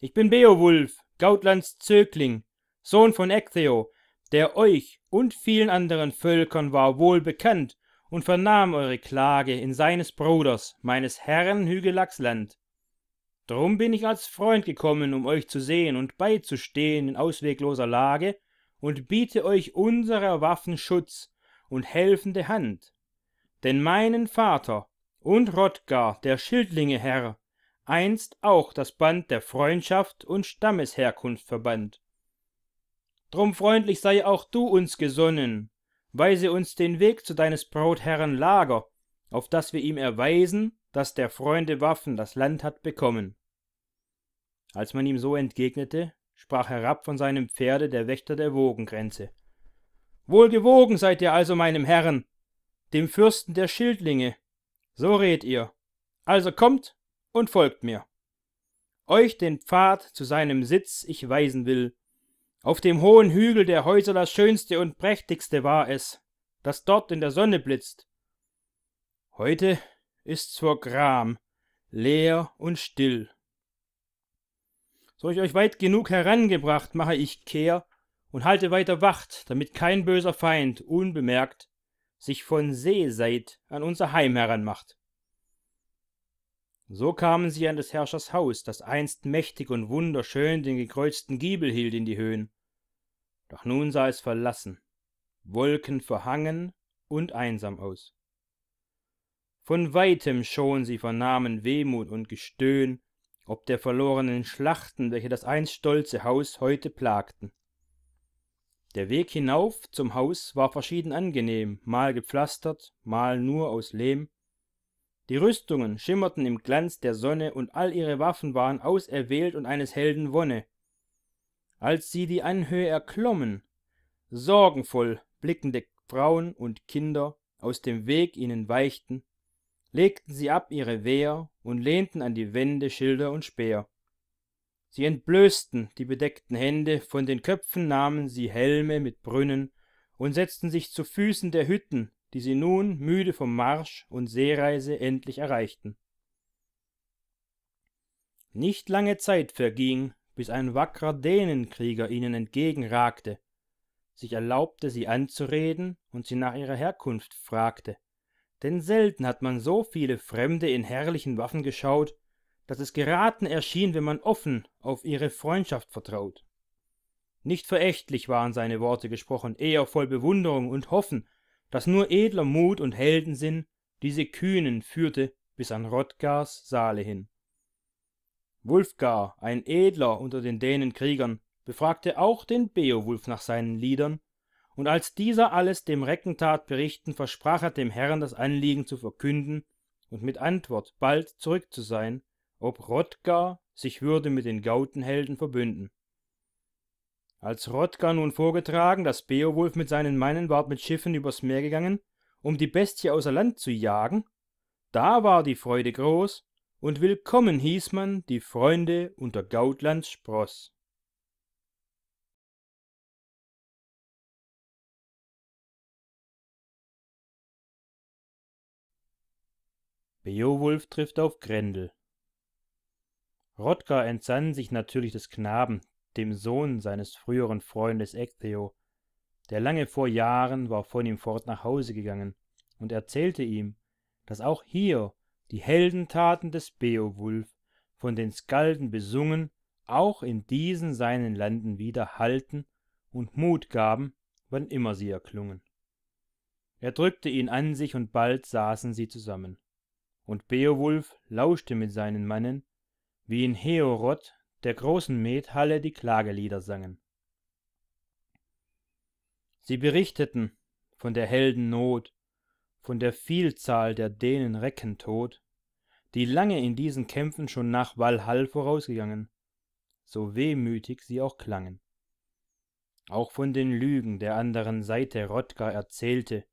Ich bin Beowulf, Gautlands Zögling, Sohn von Ectheo, der euch und vielen anderen Völkern war wohl bekannt und vernahm eure Klage in seines Bruders, meines Herrn Hügelachs Land. Drum bin ich als Freund gekommen, um euch zu sehen und beizustehen in auswegloser Lage und biete euch unserer Waffen Schutz und helfende Hand. Denn meinen Vater, und Rodgar, der Schildlinge Herr, einst auch das Band der Freundschaft und Stammesherkunft verband. Drum freundlich sei auch du uns gesonnen, weise uns den Weg zu deines Brotherren Lager, auf das wir ihm erweisen, daß der Freunde Waffen das Land hat bekommen. Als man ihm so entgegnete, sprach herab von seinem Pferde der Wächter der Wogengrenze. Wohlgewogen seid ihr also meinem Herrn, dem Fürsten der Schildlinge, so redet ihr. Also kommt und folgt mir. Euch den Pfad zu seinem Sitz ich weisen will. Auf dem hohen Hügel der Häuser das schönste und prächtigste war es, das dort in der Sonne blitzt. Heute ist's vor Gram, leer und still. So ich euch weit genug herangebracht, mache ich Kehr und halte weiter Wacht, damit kein böser Feind unbemerkt sich von Seeseit an unser Heim heranmacht. So kamen sie an des Herrschers Haus, das einst mächtig und wunderschön den gekreuzten Giebel hielt in die Höhen. Doch nun sah es verlassen, Wolken verhangen und einsam aus. Von weitem schon sie vernahmen Wehmut und Gestöhn, ob der verlorenen Schlachten, welche das einst stolze Haus heute plagten der Weg hinauf zum Haus war verschieden angenehm, mal gepflastert, mal nur aus Lehm. Die Rüstungen schimmerten im Glanz der Sonne und all ihre Waffen waren auserwählt und eines Helden Wonne. Als sie die Anhöhe erklommen, sorgenvoll blickende Frauen und Kinder aus dem Weg ihnen weichten, legten sie ab ihre Wehr und lehnten an die Wände Schilder und Speer. Sie entblößten die bedeckten Hände, von den Köpfen nahmen sie Helme mit Brünnen und setzten sich zu Füßen der Hütten, die sie nun, müde vom Marsch und Seereise, endlich erreichten. Nicht lange Zeit verging, bis ein wackrer Dänenkrieger ihnen entgegenragte, sich erlaubte, sie anzureden und sie nach ihrer Herkunft fragte. Denn selten hat man so viele Fremde in herrlichen Waffen geschaut dass es geraten erschien, wenn man offen auf ihre Freundschaft vertraut. Nicht verächtlich waren seine Worte gesprochen, eher voll Bewunderung und Hoffen, dass nur edler Mut und Heldensinn diese Kühnen führte bis an Hrothgars Saale hin. Wulfgar, ein edler unter den Dänenkriegern, befragte auch den Beowulf nach seinen Liedern, und als dieser alles dem Recken tat berichten, versprach er dem Herrn das Anliegen zu verkünden und mit Antwort bald zurück zu sein, ob Rodgar sich würde mit den Gautenhelden verbünden. Als Rodgar nun vorgetragen, dass Beowulf mit seinen Meinen ward mit Schiffen übers Meer gegangen, um die Bestie außer Land zu jagen, da war die Freude groß, und willkommen hieß man die Freunde unter Gautlands Spross. Beowulf trifft auf Grendel. Hrothgar entsann sich natürlich des Knaben, dem Sohn seines früheren Freundes Ecgtheo, der lange vor Jahren war von ihm fort nach Hause gegangen, und erzählte ihm, dass auch hier die Heldentaten des Beowulf, von den Skalden besungen, auch in diesen seinen Landen wieder hallten und Mut gaben, wann immer sie erklungen. Er drückte ihn an sich und bald saßen sie zusammen. Und Beowulf lauschte mit seinen Mannen, wie in Heorot, der großen Methalle, die Klagelieder sangen. Sie berichteten von der Helden Not, von der Vielzahl der Dänen tot, die lange in diesen Kämpfen schon nach Walhall vorausgegangen, so wehmütig sie auch klangen. Auch von den Lügen der anderen Seite Rodger erzählte,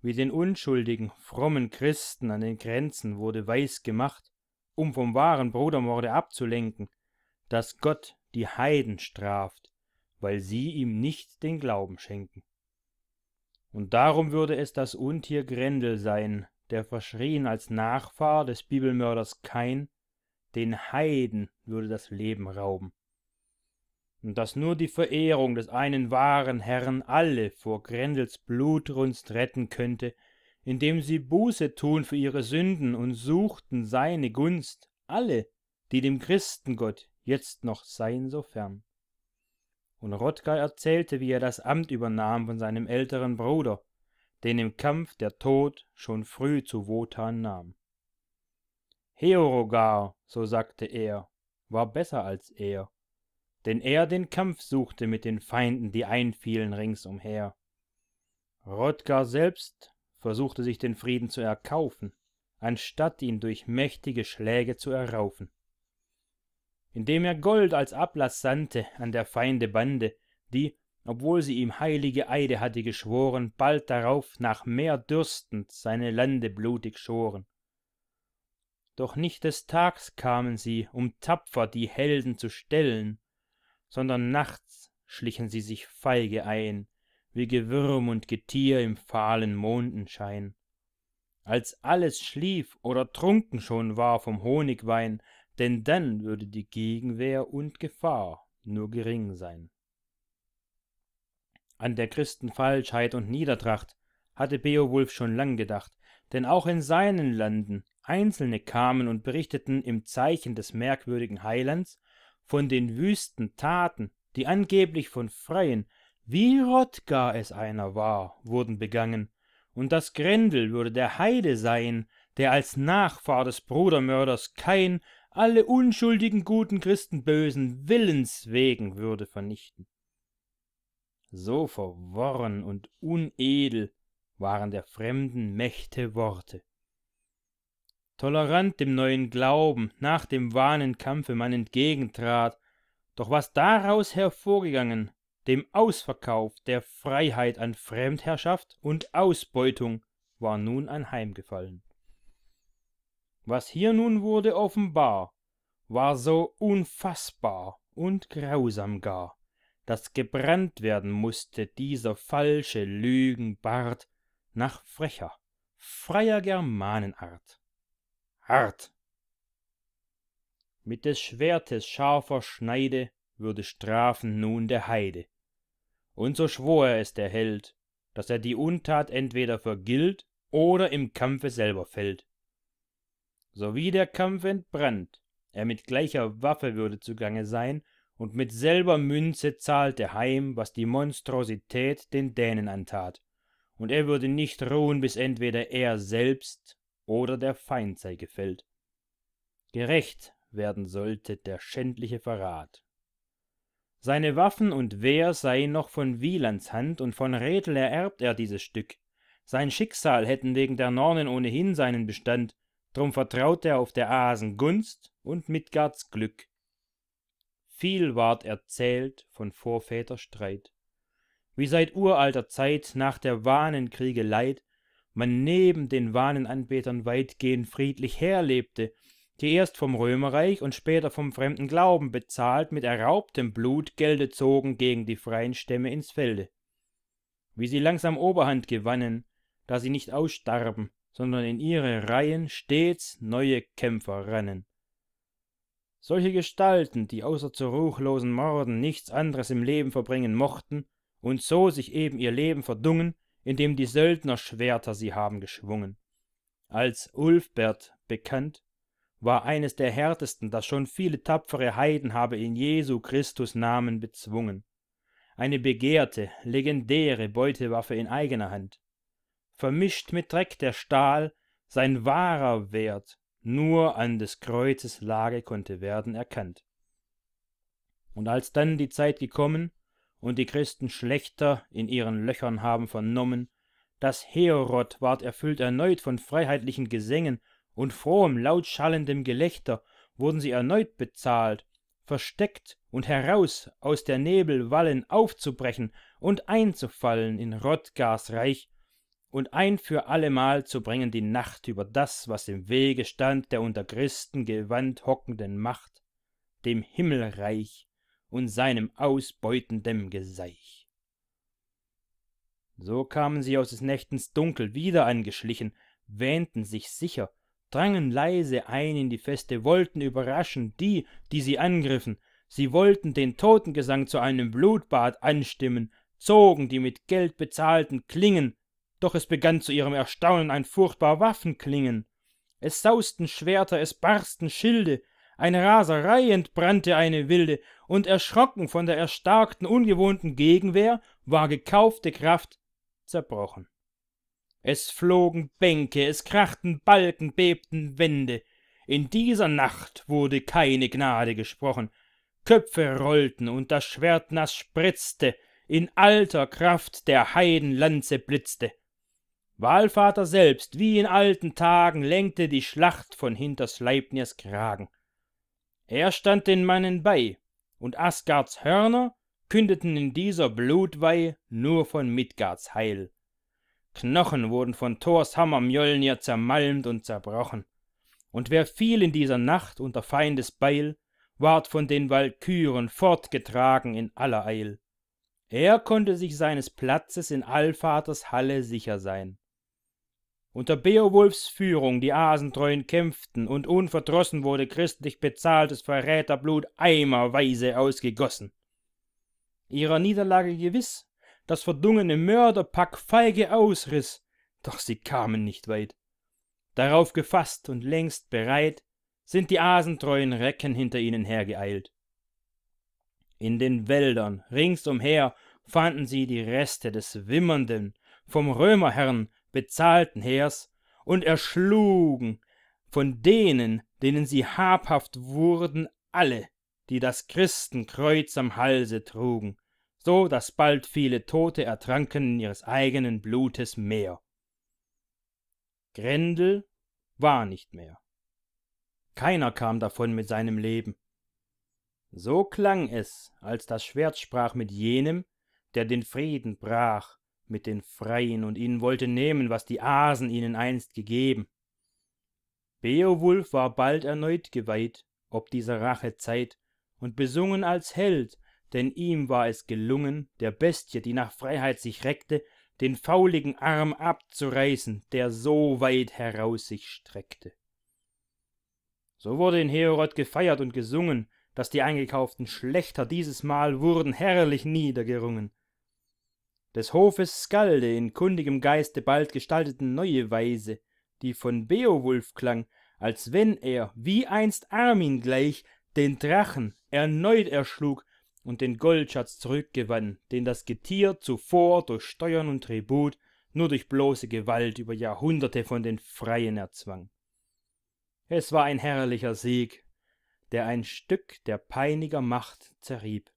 wie den unschuldigen, frommen Christen an den Grenzen wurde weiß gemacht, um vom wahren Brudermorde abzulenken, dass Gott die Heiden straft, weil sie ihm nicht den Glauben schenken. Und darum würde es das Untier Grendel sein, der verschrien als Nachfahr des Bibelmörders Kain, den Heiden würde das Leben rauben. Und dass nur die Verehrung des einen wahren Herrn alle vor Grendels Blutrunst retten könnte, indem sie Buße tun für ihre Sünden und suchten seine Gunst, alle, die dem Christengott jetzt noch seien so fern. Und Rodger erzählte, wie er das Amt übernahm von seinem älteren Bruder, den im Kampf der Tod schon früh zu Wotan nahm. Heorogar, so sagte er, war besser als er, denn er den Kampf suchte mit den Feinden, die einfielen ringsumher. Rodgar selbst versuchte sich den Frieden zu erkaufen, anstatt ihn durch mächtige Schläge zu erraufen. Indem er Gold als Ablass sandte an der Feinde Bande, die, obwohl sie ihm heilige Eide hatte geschworen, bald darauf nach mehr dürstend seine Lande blutig schoren. Doch nicht des Tags kamen sie, um tapfer die Helden zu stellen, sondern nachts schlichen sie sich feige ein, wie Gewürm und Getier im fahlen Mondenschein. Als alles schlief oder trunken schon war vom Honigwein, denn dann würde die Gegenwehr und Gefahr nur gering sein. An der Christen Falschheit und Niedertracht hatte Beowulf schon lang gedacht, denn auch in seinen Landen Einzelne kamen und berichteten im Zeichen des merkwürdigen Heilands von den wüsten Taten, die angeblich von Freien, wie Rottgar es einer war, wurden begangen, und das Grendel würde der Heide sein, der als Nachfahr des Brudermörders Kain alle unschuldigen guten Christen bösen Willens wegen würde vernichten. So verworren und unedel waren der fremden Mächte Worte. Tolerant dem neuen Glauben nach dem wahnen Kampfe man entgegentrat, doch was daraus hervorgegangen, dem Ausverkauf der Freiheit an Fremdherrschaft und Ausbeutung war nun anheimgefallen. Was hier nun wurde offenbar, war so unfaßbar und grausam gar, dass gebrannt werden mußte dieser falsche Lügenbart nach frecher, freier Germanenart. Hart! Mit des Schwertes scharfer Schneide würde strafen nun der Heide und so schwor er es der held dass er die untat entweder vergilt oder im kampfe selber fällt sowie der kampf entbrannt er mit gleicher waffe würde zugange sein und mit selber münze zahlte heim was die monstrosität den dänen antat und er würde nicht ruhen bis entweder er selbst oder der feind sei gefällt gerächt werden sollte der schändliche verrat seine Waffen und Wehr seien noch von Wielands Hand und von Redl ererbt er dieses Stück. Sein Schicksal hätten wegen der Nornen ohnehin seinen Bestand, drum vertraut er auf der Asen Gunst und Midgards Glück. Viel ward erzählt von Vorväterstreit, wie seit uralter Zeit nach der Wahnenkriege Leid, man neben den Wahnenanbetern weitgehend friedlich herlebte die erst vom Römerreich und später vom fremden Glauben bezahlt mit erraubtem Blut Gelde zogen gegen die freien Stämme ins Felde. Wie sie langsam Oberhand gewannen, da sie nicht ausstarben, sondern in ihre Reihen stets neue Kämpfer rannen. Solche Gestalten, die außer zu ruchlosen Morden nichts anderes im Leben verbringen mochten und so sich eben ihr Leben verdungen, indem die Söldner Schwerter sie haben geschwungen. Als Ulfbert bekannt, war eines der härtesten, das schon viele tapfere Heiden habe in Jesu Christus Namen bezwungen. Eine begehrte, legendäre Beutewaffe in eigener Hand. Vermischt mit Dreck der Stahl, sein wahrer Wert nur an des Kreuzes Lage konnte werden erkannt. Und als dann die Zeit gekommen und die Christen schlechter in ihren Löchern haben vernommen, das Heorot ward erfüllt erneut von freiheitlichen Gesängen und frohem lautschallendem gelächter wurden sie erneut bezahlt versteckt und heraus aus der nebelwallen aufzubrechen und einzufallen in Rottgars reich und ein für allemal zu bringen die nacht über das was im wege stand der unter Christen gewandt hockenden macht dem himmelreich und seinem ausbeutendem geseich so kamen sie aus des nächtens dunkel wieder angeschlichen wähnten sich sicher drangen leise ein in die Feste, wollten überraschen die, die sie angriffen, sie wollten den Totengesang zu einem Blutbad anstimmen, zogen die mit Geld bezahlten Klingen, doch es begann zu ihrem Erstaunen ein furchtbar Waffenklingen. Es sausten Schwerter, es barsten Schilde, eine Raserei entbrannte eine wilde, und erschrocken von der erstarkten, ungewohnten Gegenwehr war gekaufte Kraft zerbrochen. Es flogen Bänke, es krachten Balken, bebten Wände. In dieser Nacht wurde keine Gnade gesprochen. Köpfe rollten und das Schwert nass spritzte, in alter Kraft der Heidenlanze blitzte. Wahlvater selbst, wie in alten Tagen, lenkte die Schlacht von hinter Sleipnirs Kragen. Er stand den Mannen bei, und Asgards Hörner kündeten in dieser Blutweih nur von Midgards Heil. Knochen wurden von Thors Hammer Mjolnir zermalmt und zerbrochen. Und wer fiel in dieser Nacht unter Feindes Beil, ward von den Walküren fortgetragen in aller Eil. Er konnte sich seines Platzes in Allvaters Halle sicher sein. Unter Beowulfs Führung die Asentreuen kämpften und unverdrossen wurde christlich bezahltes Verräterblut eimerweise ausgegossen. Ihrer Niederlage gewiss das verdungene mörderpack feige ausriß doch sie kamen nicht weit darauf gefaßt und längst bereit sind die asentreuen recken hinter ihnen hergeeilt in den wäldern ringsumher fanden sie die reste des wimmernden vom römerherrn bezahlten heers und erschlugen von denen denen sie habhaft wurden alle die das christenkreuz am halse trugen so daß bald viele Tote ertranken in ihres eigenen Blutes mehr. Grendel war nicht mehr. Keiner kam davon mit seinem Leben. So klang es, als das Schwert sprach mit jenem, der den Frieden brach mit den Freien und ihnen wollte nehmen, was die Asen ihnen einst gegeben. Beowulf war bald erneut geweiht, ob dieser Rachezeit, und besungen als Held, denn ihm war es gelungen, der Bestie, die nach Freiheit sich reckte, den fauligen Arm abzureißen, der so weit heraus sich streckte. So wurde in Heorot gefeiert und gesungen, dass die eingekauften Schlechter dieses Mal wurden herrlich niedergerungen. Des Hofes Skalde in kundigem Geiste bald gestalteten neue Weise, die von Beowulf klang, als wenn er, wie einst Armin gleich, den Drachen erneut erschlug, und den goldschatz zurückgewann den das getier zuvor durch steuern und tribut nur durch bloße gewalt über jahrhunderte von den freien erzwang es war ein herrlicher sieg der ein stück der peiniger macht zerrieb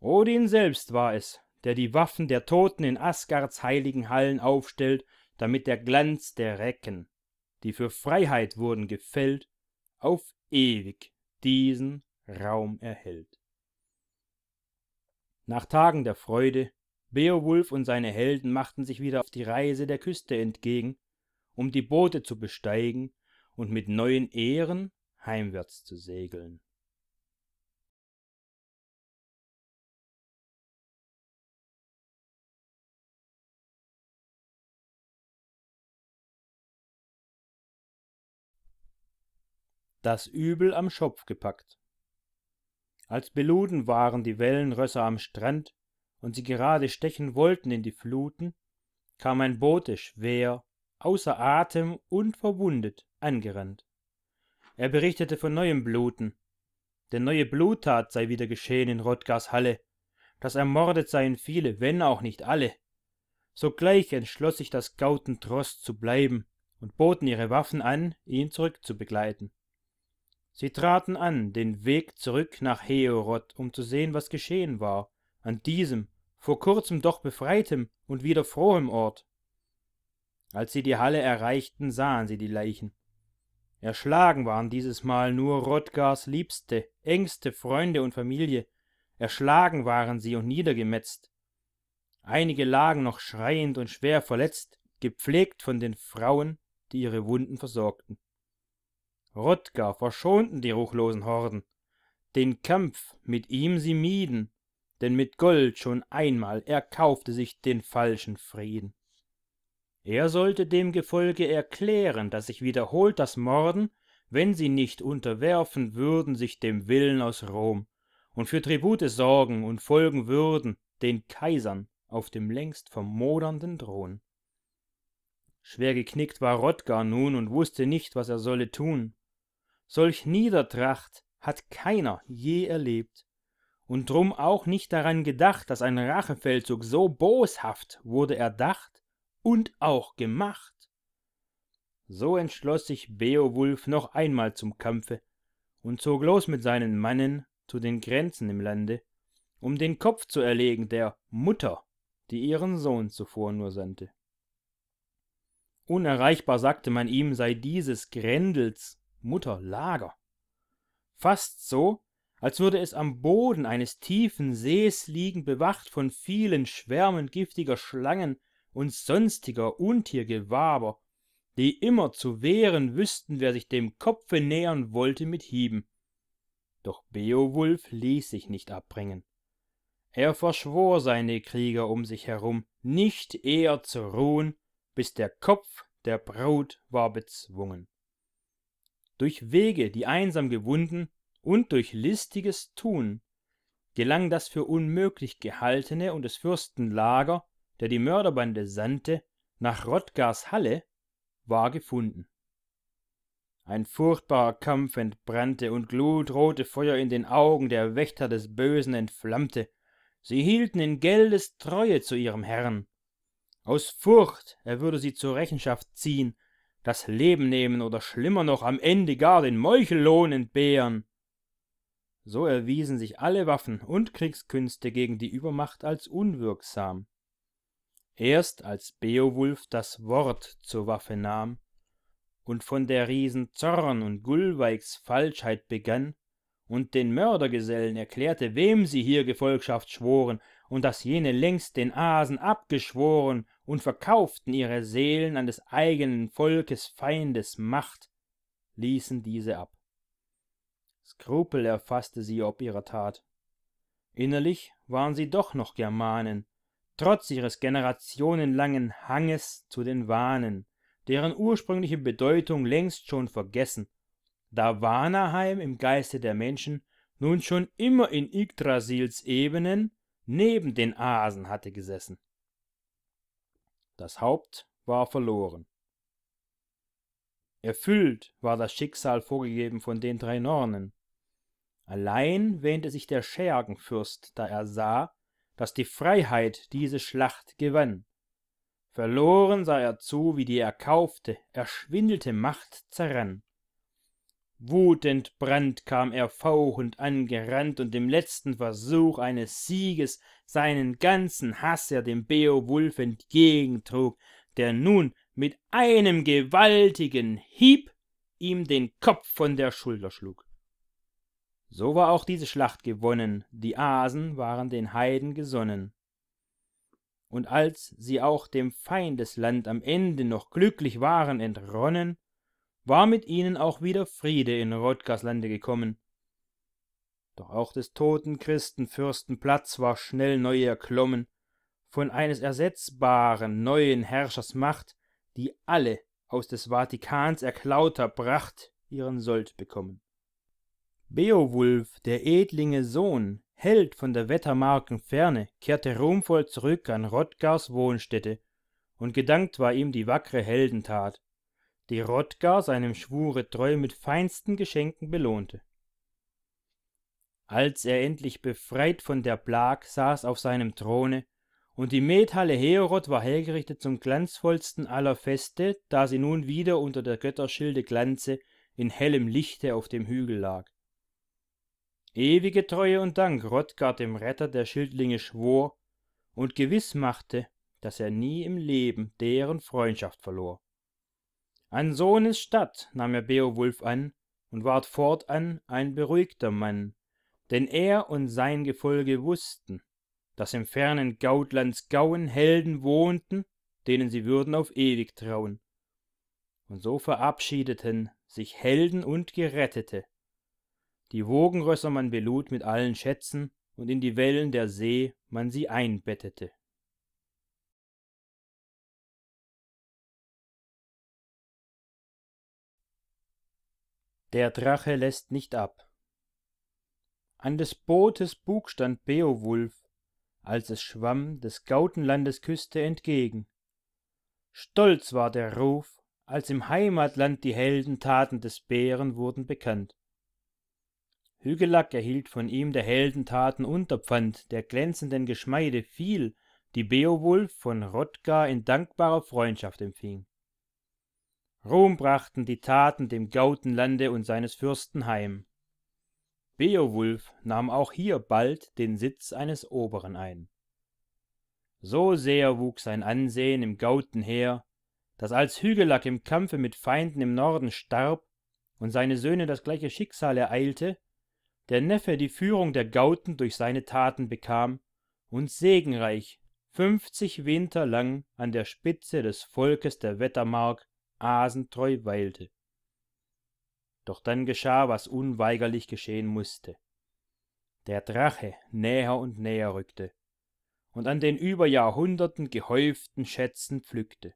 odin selbst war es der die waffen der toten in asgards heiligen hallen aufstellt damit der glanz der recken die für freiheit wurden gefällt auf ewig diesen raum erhält nach tagen der freude beowulf und seine helden machten sich wieder auf die reise der küste entgegen um die boote zu besteigen und mit neuen ehren heimwärts zu segeln das übel am schopf gepackt als Beluden waren die Wellenrösser am Strand und sie gerade stechen wollten in die Fluten, kam ein Bote schwer, außer Atem und verwundet angerannt. Er berichtete von neuem Bluten. Der neue Bluttat sei wieder geschehen in Rodgars Halle. Das ermordet seien viele, wenn auch nicht alle. Sogleich entschloss sich das Gautentrost zu bleiben und boten ihre Waffen an, ihn zurückzubegleiten. Sie traten an den Weg zurück nach Heorot, um zu sehen, was geschehen war, an diesem, vor kurzem doch befreitem und wieder frohem Ort. Als sie die Halle erreichten, sahen sie die Leichen. Erschlagen waren dieses Mal nur Rodgars Liebste, engste Freunde und Familie. Erschlagen waren sie und niedergemetzt. Einige lagen noch schreiend und schwer verletzt, gepflegt von den Frauen, die ihre Wunden versorgten. Rodger verschonten die ruchlosen Horden, den Kampf mit ihm sie mieden, denn mit Gold schon einmal er kaufte sich den falschen Frieden. Er sollte dem Gefolge erklären, daß sich wiederholt das Morden, wenn sie nicht unterwerfen würden, sich dem Willen aus Rom, und für Tribute sorgen und folgen würden, den Kaisern auf dem längst vermodernden Thron. Schwer geknickt war Rodger nun und wußte nicht, was er solle tun. Solch Niedertracht hat keiner je erlebt und drum auch nicht daran gedacht, dass ein Rachefeldzug so boshaft wurde erdacht und auch gemacht. So entschloss sich Beowulf noch einmal zum Kampfe und zog los mit seinen Mannen zu den Grenzen im Lande, um den Kopf zu erlegen der Mutter, die ihren Sohn zuvor nur sandte. Unerreichbar sagte man ihm, sei dieses Grendels Mutter Lager. Fast so, als würde es am Boden eines tiefen Sees liegen, bewacht von vielen Schwärmen giftiger Schlangen und sonstiger Untiergewaber, die immer zu wehren wüssten, wer sich dem Kopfe nähern wollte mit Hieben. Doch Beowulf ließ sich nicht abbringen. Er verschwor seine Krieger um sich herum, nicht eher zu ruhen, bis der Kopf der Braut war bezwungen durch Wege, die einsam gewunden und durch listiges Tun gelang das für unmöglich gehaltene und des Fürsten Lager, der die Mörderbande sandte, nach Rottgars Halle, war gefunden. Ein furchtbarer Kampf entbrannte und glutrote Feuer in den Augen der Wächter des Bösen entflammte. Sie hielten in Geldes Treue zu ihrem Herrn. Aus Furcht, er würde sie zur Rechenschaft ziehen, das Leben nehmen oder schlimmer noch am Ende gar den Meuchellohn entbehren. So erwiesen sich alle Waffen und Kriegskünste gegen die Übermacht als unwirksam. Erst als Beowulf das Wort zur Waffe nahm und von der Riesen Zorn und Gulweigs Falschheit begann und den Mördergesellen erklärte, wem sie hier Gefolgschaft schworen und daß jene längst den Asen abgeschworen und verkauften ihre Seelen an des eigenen Volkes Feindes Macht, ließen diese ab. Skrupel erfasste sie ob ihrer Tat. Innerlich waren sie doch noch Germanen, trotz ihres generationenlangen Hanges zu den Wahnen, deren ursprüngliche Bedeutung längst schon vergessen, da Wanaheim im Geiste der Menschen nun schon immer in Yggdrasils Ebenen neben den Asen hatte gesessen. Das Haupt war verloren. Erfüllt war das Schicksal vorgegeben von den drei Nornen. Allein wähnte sich der Schergenfürst, da er sah, dass die Freiheit diese Schlacht gewann. Verloren sah er zu, wie die erkaufte, erschwindelte Macht zerrann wutentbrannt kam er fauchend angerannt und im letzten versuch eines sieges seinen ganzen Hass er dem beowulf entgegentrug der nun mit einem gewaltigen hieb ihm den kopf von der schulter schlug so war auch diese schlacht gewonnen die asen waren den heiden gesonnen und als sie auch dem feindesland am ende noch glücklich waren entronnen war mit ihnen auch wieder Friede in Rodgers Lande gekommen. Doch auch des toten Christenfürsten Platz war schnell neu erklommen, von eines ersetzbaren neuen Herrschers Macht, die alle aus des Vatikans erklauter Pracht ihren Sold bekommen. Beowulf, der Edlinge Sohn, Held von der Wettermarken ferne, kehrte ruhmvoll zurück an Hrothgars Wohnstätte, und gedankt war ihm die wackre Heldentat, die Hrodgar seinem Schwure treu mit feinsten Geschenken belohnte. Als er endlich befreit von der Plag saß auf seinem Throne, und die Methalle Heorot war hergerichtet zum glanzvollsten aller Feste, da sie nun wieder unter der Götterschilde Glanze in hellem Lichte auf dem Hügel lag. Ewige Treue und Dank Hrodgar dem Retter der Schildlinge schwor und gewiss machte, dass er nie im Leben deren Freundschaft verlor ein Sohn ist statt, nahm er Beowulf an und ward fortan ein beruhigter Mann, denn er und sein Gefolge wußten, daß im fernen Gautlands Gauen Helden wohnten, denen sie würden auf ewig trauen. Und so verabschiedeten sich Helden und Gerettete. Die Wogenrösser man belud mit allen Schätzen, und in die Wellen der See man sie einbettete. Der Drache lässt nicht ab. An des Bootes Bug stand Beowulf, als es schwamm des Gautenlandes Küste entgegen. Stolz war der Ruf, als im Heimatland die Heldentaten des Bären wurden bekannt. Hügelack erhielt von ihm der Heldentaten Unterpfand, der glänzenden Geschmeide viel, die Beowulf von Hrothgar in dankbarer Freundschaft empfing Ruhm brachten die Taten dem Gautenlande und seines Fürsten heim. Beowulf nahm auch hier bald den Sitz eines Oberen ein. So sehr wuchs sein Ansehen im Gautenheer, dass als Hügelack im Kampfe mit Feinden im Norden starb und seine Söhne das gleiche Schicksal ereilte, der Neffe die Führung der Gauten durch seine Taten bekam und segenreich fünfzig Winter lang an der Spitze des Volkes der Wettermark asentreu weilte doch dann geschah was unweigerlich geschehen mußte der drache näher und näher rückte und an den über jahrhunderten gehäuften schätzen pflückte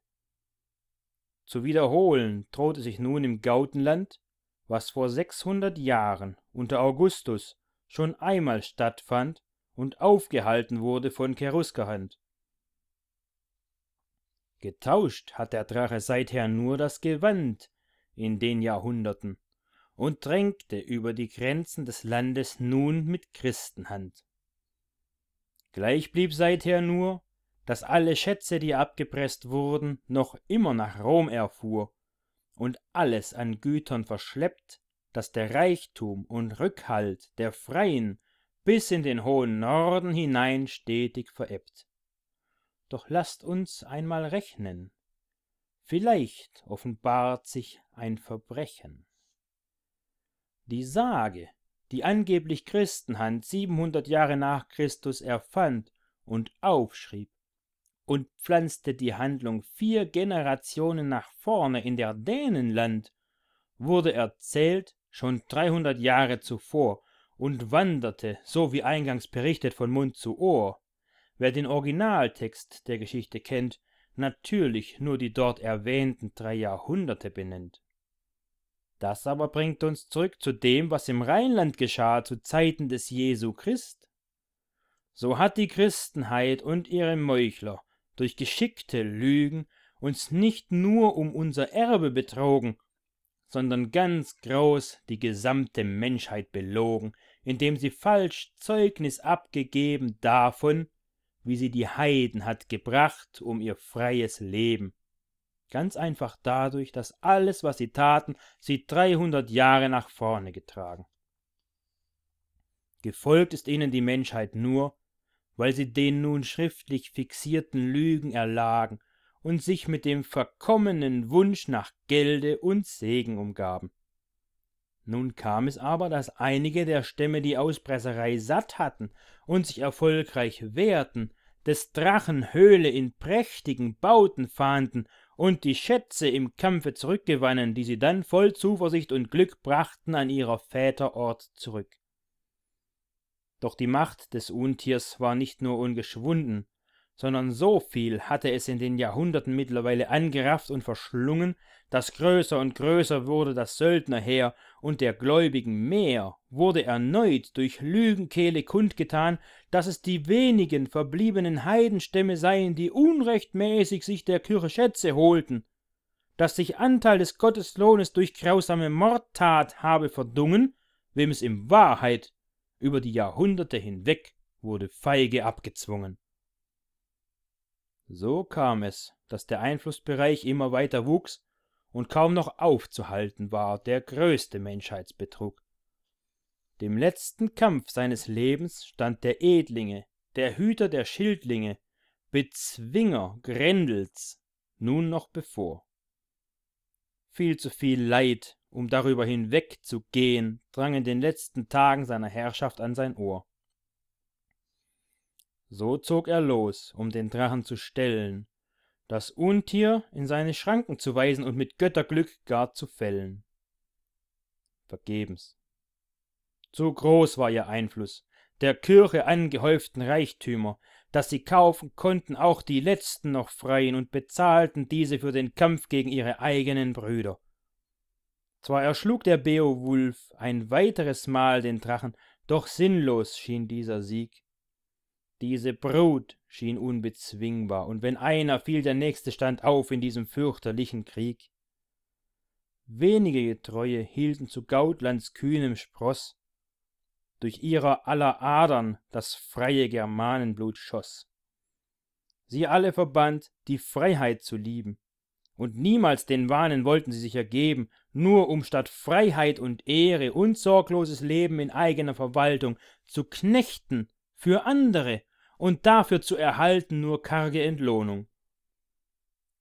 zu wiederholen drohte sich nun im gautenland was vor sechshundert jahren unter augustus schon einmal stattfand und aufgehalten wurde von Getauscht hat der Drache seither nur das Gewand in den Jahrhunderten und drängte über die Grenzen des Landes nun mit Christenhand. Gleich blieb seither nur, dass alle Schätze, die abgepresst wurden, noch immer nach Rom erfuhr und alles an Gütern verschleppt, dass der Reichtum und Rückhalt der Freien bis in den hohen Norden hinein stetig verebbt. Doch lasst uns einmal rechnen. Vielleicht offenbart sich ein Verbrechen. Die Sage, die angeblich Christenhand 700 Jahre nach Christus erfand und aufschrieb und pflanzte die Handlung vier Generationen nach vorne in der Dänenland, wurde erzählt schon 300 Jahre zuvor und wanderte, so wie eingangs berichtet, von Mund zu Ohr. Wer den Originaltext der Geschichte kennt, natürlich nur die dort erwähnten drei Jahrhunderte benennt. Das aber bringt uns zurück zu dem, was im Rheinland geschah zu Zeiten des Jesu Christ. So hat die Christenheit und ihre Meuchler durch geschickte Lügen uns nicht nur um unser Erbe betrogen, sondern ganz groß die gesamte Menschheit belogen, indem sie falsch Zeugnis abgegeben davon, wie sie die Heiden hat gebracht um ihr freies Leben. Ganz einfach dadurch, dass alles, was sie taten, sie dreihundert Jahre nach vorne getragen. Gefolgt ist ihnen die Menschheit nur, weil sie den nun schriftlich fixierten Lügen erlagen und sich mit dem verkommenen Wunsch nach Gelde und Segen umgaben. Nun kam es aber, dass einige der Stämme die Auspresserei satt hatten und sich erfolgreich wehrten, des Drachen Höhle in prächtigen Bauten fahnden und die Schätze im Kampfe zurückgewannen, die sie dann voll Zuversicht und Glück brachten an ihrer Väter Ort zurück. Doch die Macht des Untiers war nicht nur ungeschwunden, sondern so viel hatte es in den Jahrhunderten mittlerweile angerafft und verschlungen, dass größer und größer wurde das Söldnerheer und der Gläubigen mehr wurde erneut durch Lügenkehle kundgetan, dass es die wenigen verbliebenen Heidenstämme seien, die unrechtmäßig sich der Kirche Schätze holten, dass sich Anteil des Gotteslohnes durch grausame Mordtat habe verdungen, wem es in Wahrheit über die Jahrhunderte hinweg wurde feige abgezwungen. So kam es, dass der Einflussbereich immer weiter wuchs und kaum noch aufzuhalten war, der größte Menschheitsbetrug. Dem letzten Kampf seines Lebens stand der Edlinge, der Hüter der Schildlinge, Bezwinger Grendels, nun noch bevor. Viel zu viel Leid, um darüber hinwegzugehen, drang in den letzten Tagen seiner Herrschaft an sein Ohr so zog er los um den drachen zu stellen das Untier in seine schranken zu weisen und mit götterglück gar zu fällen vergebens zu groß war ihr Einfluss, der kirche angehäuften Reichtümer, daß sie kaufen konnten auch die letzten noch freien und bezahlten diese für den kampf gegen ihre eigenen brüder zwar erschlug der beowulf ein weiteres mal den drachen doch sinnlos schien dieser sieg diese brut schien unbezwingbar und wenn einer fiel der nächste stand auf in diesem fürchterlichen krieg wenige getreue hielten zu gautlands kühnem Spross, durch ihrer aller adern das freie germanenblut schoß sie alle verband die freiheit zu lieben und niemals den wahnen wollten sie sich ergeben nur um statt freiheit und ehre und sorgloses leben in eigener verwaltung zu knechten für andere und dafür zu erhalten nur karge Entlohnung.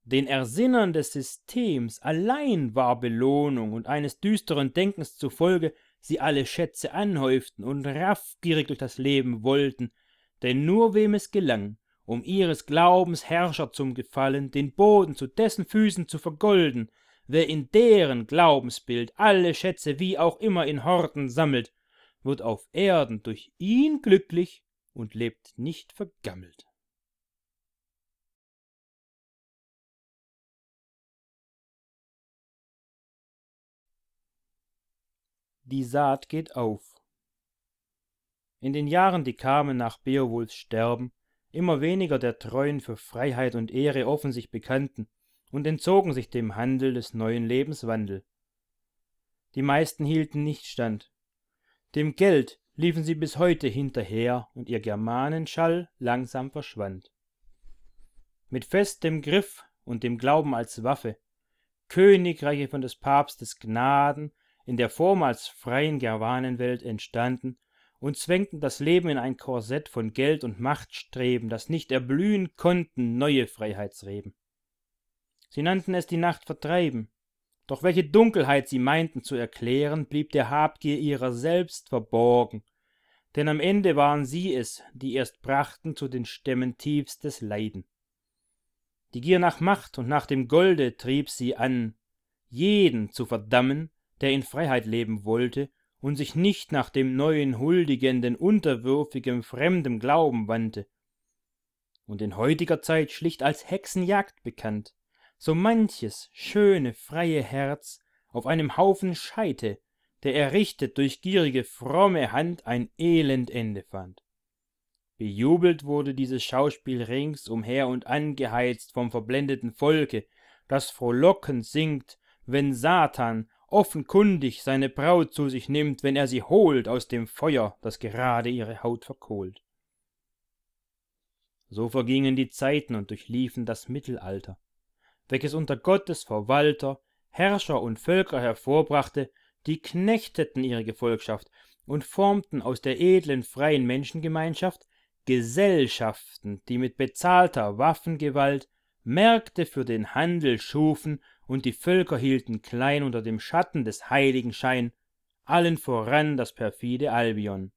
Den Ersinnern des Systems allein war Belohnung und eines düsteren Denkens zufolge sie alle Schätze anhäuften und raffgierig durch das Leben wollten, denn nur wem es gelang, um ihres Glaubens Herrscher zum Gefallen, den Boden zu dessen Füßen zu vergolden, wer in deren Glaubensbild alle Schätze wie auch immer in Horten sammelt, wird auf Erden durch ihn glücklich und lebt nicht vergammelt. Die Saat geht auf. In den Jahren, die kamen nach Beowulfs Sterben, immer weniger der Treuen für Freiheit und Ehre offen sich bekannten und entzogen sich dem Handel des neuen Lebenswandel. Die meisten hielten nicht stand. Dem Geld, liefen sie bis heute hinterher und ihr Germanenschall langsam verschwand. Mit festem Griff und dem Glauben als Waffe, Königreiche von des Papstes Gnaden in der vormals freien Germanenwelt entstanden und zwängten das Leben in ein Korsett von Geld und Machtstreben, das nicht erblühen konnten neue Freiheitsreben. Sie nannten es die Nacht vertreiben, doch welche Dunkelheit sie meinten zu erklären, blieb der Habgier ihrer selbst verborgen, denn am Ende waren sie es, die erst brachten zu den Stämmen tiefstes Leiden. Die Gier nach Macht und nach dem Golde trieb sie an, jeden zu verdammen, der in Freiheit leben wollte und sich nicht nach dem neuen, huldigenden, unterwürfigen, fremdem Glauben wandte, und in heutiger Zeit schlicht als Hexenjagd bekannt so manches schöne freie herz auf einem haufen scheite der errichtet durch gierige fromme hand ein elend ende fand bejubelt wurde dieses schauspiel rings umher und angeheizt vom verblendeten volke das frohlockend singt wenn satan offenkundig seine braut zu sich nimmt wenn er sie holt aus dem feuer das gerade ihre haut verkohlt so vergingen die zeiten und durchliefen das mittelalter welches unter Gottes Verwalter, Herrscher und Völker hervorbrachte, die knechteten ihre Gefolgschaft und formten aus der edlen freien Menschengemeinschaft Gesellschaften, die mit bezahlter Waffengewalt Märkte für den Handel schufen und die Völker hielten klein unter dem Schatten des Heiligenschein, allen voran das perfide Albion.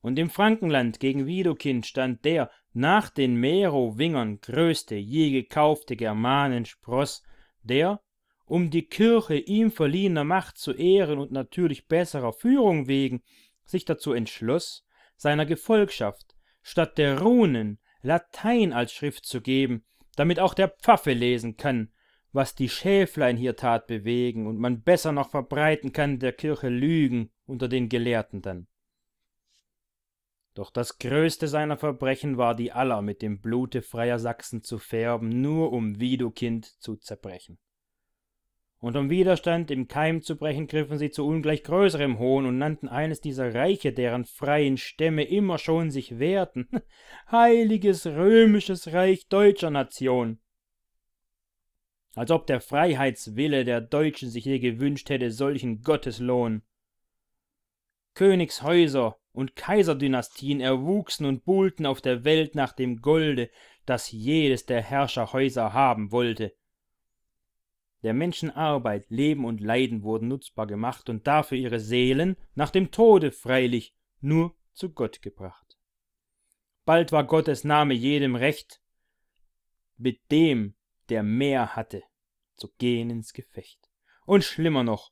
Und im Frankenland gegen Widukind stand der nach den Merowingern größte je gekaufte Germanenspross, der, um die Kirche ihm verliehener Macht zu ehren und natürlich besserer Führung wegen, sich dazu entschloss, seiner Gefolgschaft statt der Runen Latein als Schrift zu geben, damit auch der Pfaffe lesen kann, was die Schäflein hier tat bewegen und man besser noch verbreiten kann der Kirche Lügen unter den Gelehrten dann. Doch das größte seiner Verbrechen war die Aller mit dem Blute freier Sachsen zu färben, nur um Widukind zu zerbrechen. Und um Widerstand im Keim zu brechen, griffen sie zu ungleich größerem Hohn und nannten eines dieser Reiche, deren freien Stämme immer schon sich wehrten, heiliges römisches Reich deutscher Nation. Als ob der Freiheitswille der Deutschen sich je gewünscht hätte solchen Gotteslohn. Königshäuser, und Kaiserdynastien erwuchsen und buhlten auf der Welt nach dem Golde, das jedes der Herrscherhäuser haben wollte. Der Menschen Arbeit, Leben und Leiden wurden nutzbar gemacht und dafür ihre Seelen, nach dem Tode freilich, nur zu Gott gebracht. Bald war Gottes Name jedem recht, mit dem, der mehr hatte, zu gehen ins Gefecht. Und schlimmer noch,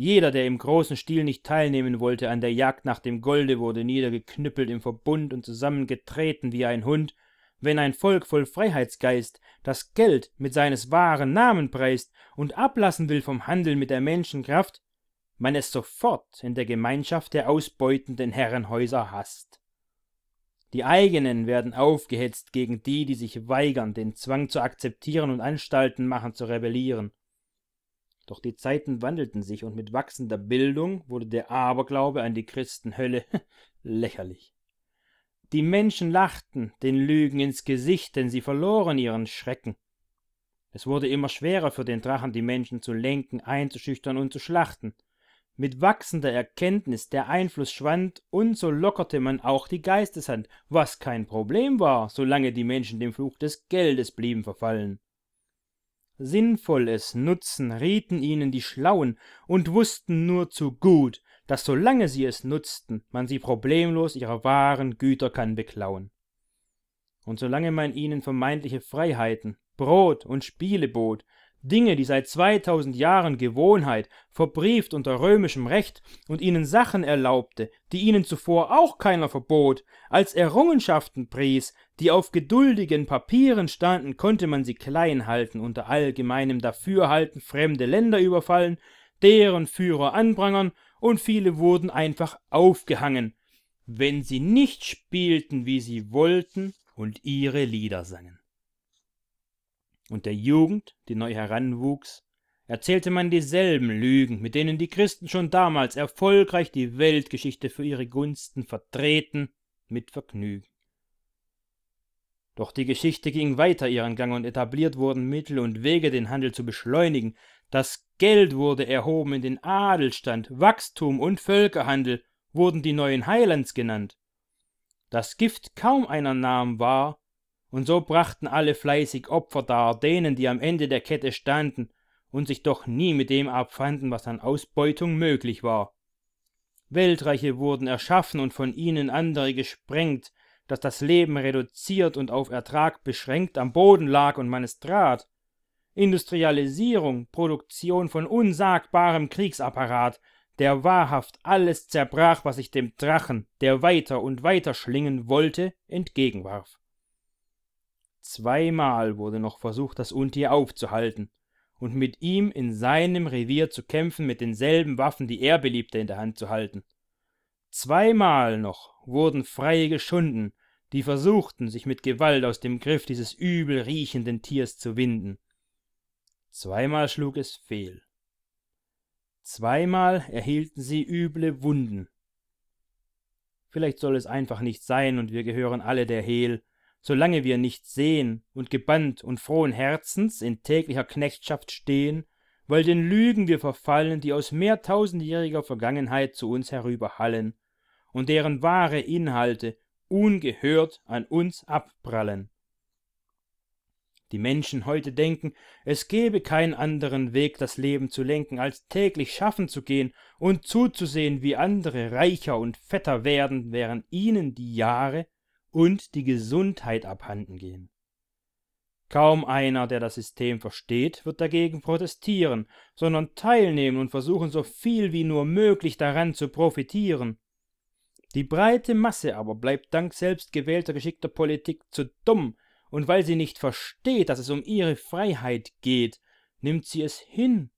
jeder, der im großen Stil nicht teilnehmen wollte an der Jagd nach dem Golde, wurde niedergeknüppelt im Verbund und zusammengetreten wie ein Hund. Wenn ein Volk voll Freiheitsgeist das Geld mit seines wahren Namen preist und ablassen will vom Handel mit der Menschenkraft, man es sofort in der Gemeinschaft der ausbeutenden Herrenhäuser hasst. Die eigenen werden aufgehetzt gegen die, die sich weigern, den Zwang zu akzeptieren und Anstalten machen zu rebellieren. Doch die Zeiten wandelten sich, und mit wachsender Bildung wurde der Aberglaube an die Christenhölle lächerlich. Die Menschen lachten den Lügen ins Gesicht, denn sie verloren ihren Schrecken. Es wurde immer schwerer für den Drachen, die Menschen zu lenken, einzuschüchtern und zu schlachten. Mit wachsender Erkenntnis der Einfluss schwand, und so lockerte man auch die Geisteshand, was kein Problem war, solange die Menschen dem Fluch des Geldes blieben verfallen sinnvolles nutzen rieten ihnen die schlauen und wußten nur zu gut daß solange sie es nutzten man sie problemlos ihrer wahren güter kann beklauen und solange man ihnen vermeintliche freiheiten brot und spiele bot Dinge, die seit 2000 Jahren Gewohnheit, verbrieft unter römischem Recht und ihnen Sachen erlaubte, die ihnen zuvor auch keiner verbot, als Errungenschaften pries, die auf geduldigen Papieren standen, konnte man sie klein halten, unter allgemeinem Dafürhalten fremde Länder überfallen, deren Führer anprangern, und viele wurden einfach aufgehangen, wenn sie nicht spielten, wie sie wollten und ihre Lieder sangen und der jugend die neu heranwuchs erzählte man dieselben lügen mit denen die christen schon damals erfolgreich die weltgeschichte für ihre gunsten vertreten mit vergnügen doch die geschichte ging weiter ihren gang und etabliert wurden mittel und wege den handel zu beschleunigen das geld wurde erhoben in den adelstand wachstum und völkerhandel wurden die neuen Heilands genannt das gift kaum einer nahm war, und so brachten alle fleißig Opfer dar, denen, die am Ende der Kette standen und sich doch nie mit dem abfanden, was an Ausbeutung möglich war. Weltreiche wurden erschaffen und von ihnen andere gesprengt, dass das Leben reduziert und auf Ertrag beschränkt am Boden lag und man es trat. Industrialisierung, Produktion von unsagbarem Kriegsapparat, der wahrhaft alles zerbrach, was sich dem Drachen, der weiter und weiter schlingen wollte, entgegenwarf zweimal wurde noch versucht das untier aufzuhalten und mit ihm in seinem revier zu kämpfen mit denselben waffen die er beliebte in der hand zu halten zweimal noch wurden freie geschunden die versuchten sich mit gewalt aus dem griff dieses übel riechenden tiers zu winden zweimal schlug es fehl zweimal erhielten sie üble wunden vielleicht soll es einfach nicht sein und wir gehören alle der hehl solange wir nicht sehen und gebannt und frohen Herzens in täglicher Knechtschaft stehen, weil den Lügen wir verfallen, die aus mehrtausendjähriger Vergangenheit zu uns herüberhallen und deren wahre Inhalte ungehört an uns abprallen. Die Menschen heute denken, es gebe keinen anderen Weg, das Leben zu lenken, als täglich schaffen zu gehen und zuzusehen, wie andere reicher und fetter werden, während ihnen die Jahre und die Gesundheit abhanden gehen. Kaum einer, der das System versteht, wird dagegen protestieren, sondern teilnehmen und versuchen so viel wie nur möglich daran zu profitieren. Die breite Masse aber bleibt dank selbst gewählter geschickter Politik zu dumm, und weil sie nicht versteht, dass es um ihre Freiheit geht, nimmt sie es hin,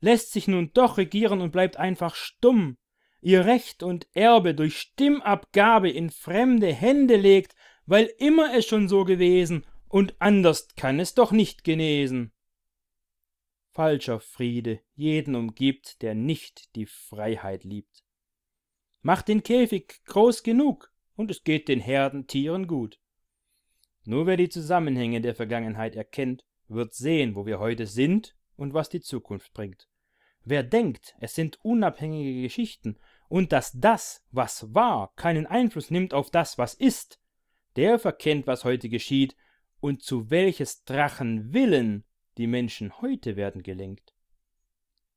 lässt sich nun doch regieren und bleibt einfach stumm ihr Recht und Erbe durch Stimmabgabe in fremde Hände legt, weil immer es schon so gewesen und anders kann es doch nicht genesen. Falscher Friede jeden umgibt, der nicht die Freiheit liebt. Macht den Käfig groß genug, und es geht den Herden Tieren gut. Nur wer die Zusammenhänge der Vergangenheit erkennt, wird sehen, wo wir heute sind und was die Zukunft bringt. Wer denkt, es sind unabhängige Geschichten, und dass das, was war, keinen Einfluss nimmt auf das, was ist, der verkennt, was heute geschieht und zu welches Drachenwillen die Menschen heute werden gelenkt.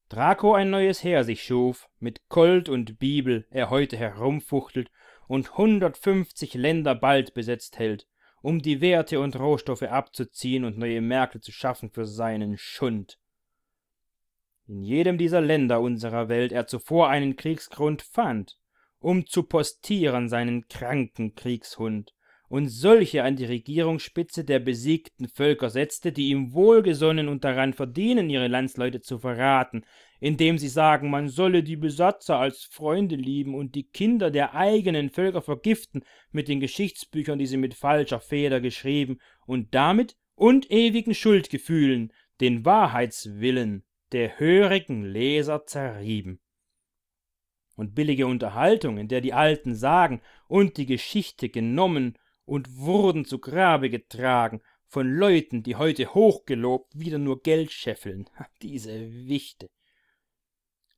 Draco ein neues Heer sich schuf, mit Colt und Bibel er heute herumfuchtelt und hundertfünfzig Länder bald besetzt hält, um die Werte und Rohstoffe abzuziehen und neue Märkte zu schaffen für seinen Schund in jedem dieser Länder unserer Welt er zuvor einen Kriegsgrund fand, um zu postieren seinen kranken Kriegshund und solche an die Regierungsspitze der besiegten Völker setzte, die ihm wohlgesonnen und daran verdienen, ihre Landsleute zu verraten, indem sie sagen, man solle die Besatzer als Freunde lieben und die Kinder der eigenen Völker vergiften mit den Geschichtsbüchern, die sie mit falscher Feder geschrieben und damit und ewigen Schuldgefühlen den Wahrheitswillen der hörigen Leser zerrieben. Und billige Unterhaltung, in der die alten Sagen und die Geschichte genommen und wurden zu Grabe getragen von Leuten, die heute hochgelobt wieder nur Geld scheffeln. Diese Wichte.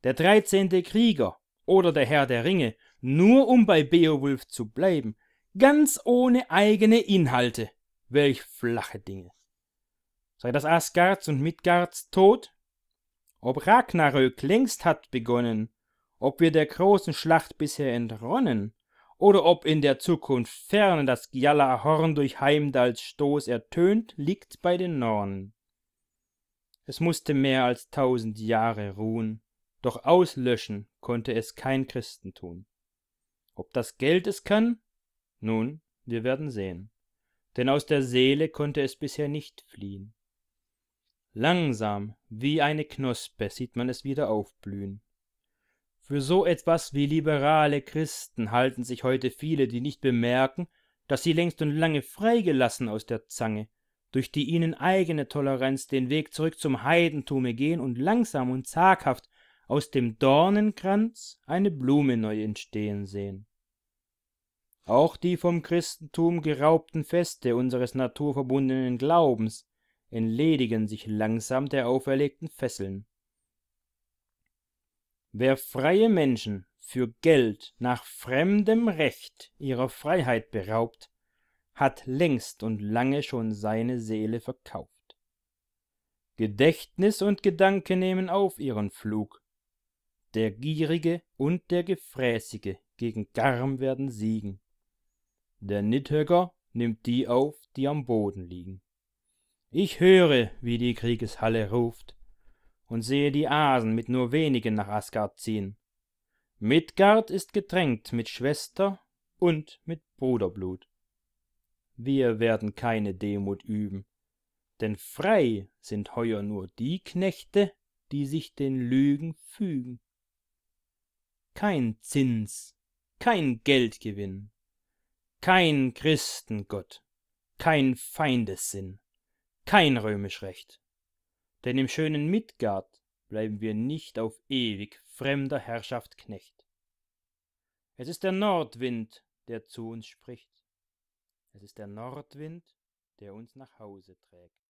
Der dreizehnte Krieger oder der Herr der Ringe, nur um bei Beowulf zu bleiben, ganz ohne eigene Inhalte. Welch flache Dinge. Sei das Asgards und Midgards Tod, ob Ragnarök längst hat begonnen, ob wir der großen Schlacht bisher entronnen, oder ob in der Zukunft fern das Gjallarhorn durch Heimdals Stoß ertönt, liegt bei den Nornen. Es musste mehr als tausend Jahre ruhen, doch auslöschen konnte es kein Christentum. Ob das Geld es kann? Nun, wir werden sehen. Denn aus der Seele konnte es bisher nicht fliehen langsam wie eine knospe sieht man es wieder aufblühen für so etwas wie liberale christen halten sich heute viele die nicht bemerken daß sie längst und lange freigelassen aus der zange durch die ihnen eigene toleranz den weg zurück zum heidentume gehen und langsam und zaghaft aus dem dornenkranz eine blume neu entstehen sehen auch die vom christentum geraubten feste unseres naturverbundenen glaubens entledigen sich langsam der auferlegten Fesseln. Wer freie Menschen für Geld nach fremdem Recht ihrer Freiheit beraubt, hat längst und lange schon seine Seele verkauft. Gedächtnis und Gedanke nehmen auf ihren Flug. Der Gierige und der Gefräßige gegen Garm werden siegen. Der Nithöcker nimmt die auf, die am Boden liegen ich höre, wie die Kriegeshalle ruft, und sehe die Asen mit nur wenigen nach Asgard ziehen. Midgard ist getränkt mit Schwester und mit Bruderblut. Wir werden keine Demut üben, denn frei sind heuer nur die Knechte, die sich den Lügen fügen. Kein Zins, kein Geldgewinn, kein Christengott, kein Feindessinn kein römisch Recht. Denn im schönen Midgard bleiben wir nicht auf ewig fremder Herrschaft Knecht. Es ist der Nordwind, der zu uns spricht. Es ist der Nordwind, der uns nach Hause trägt.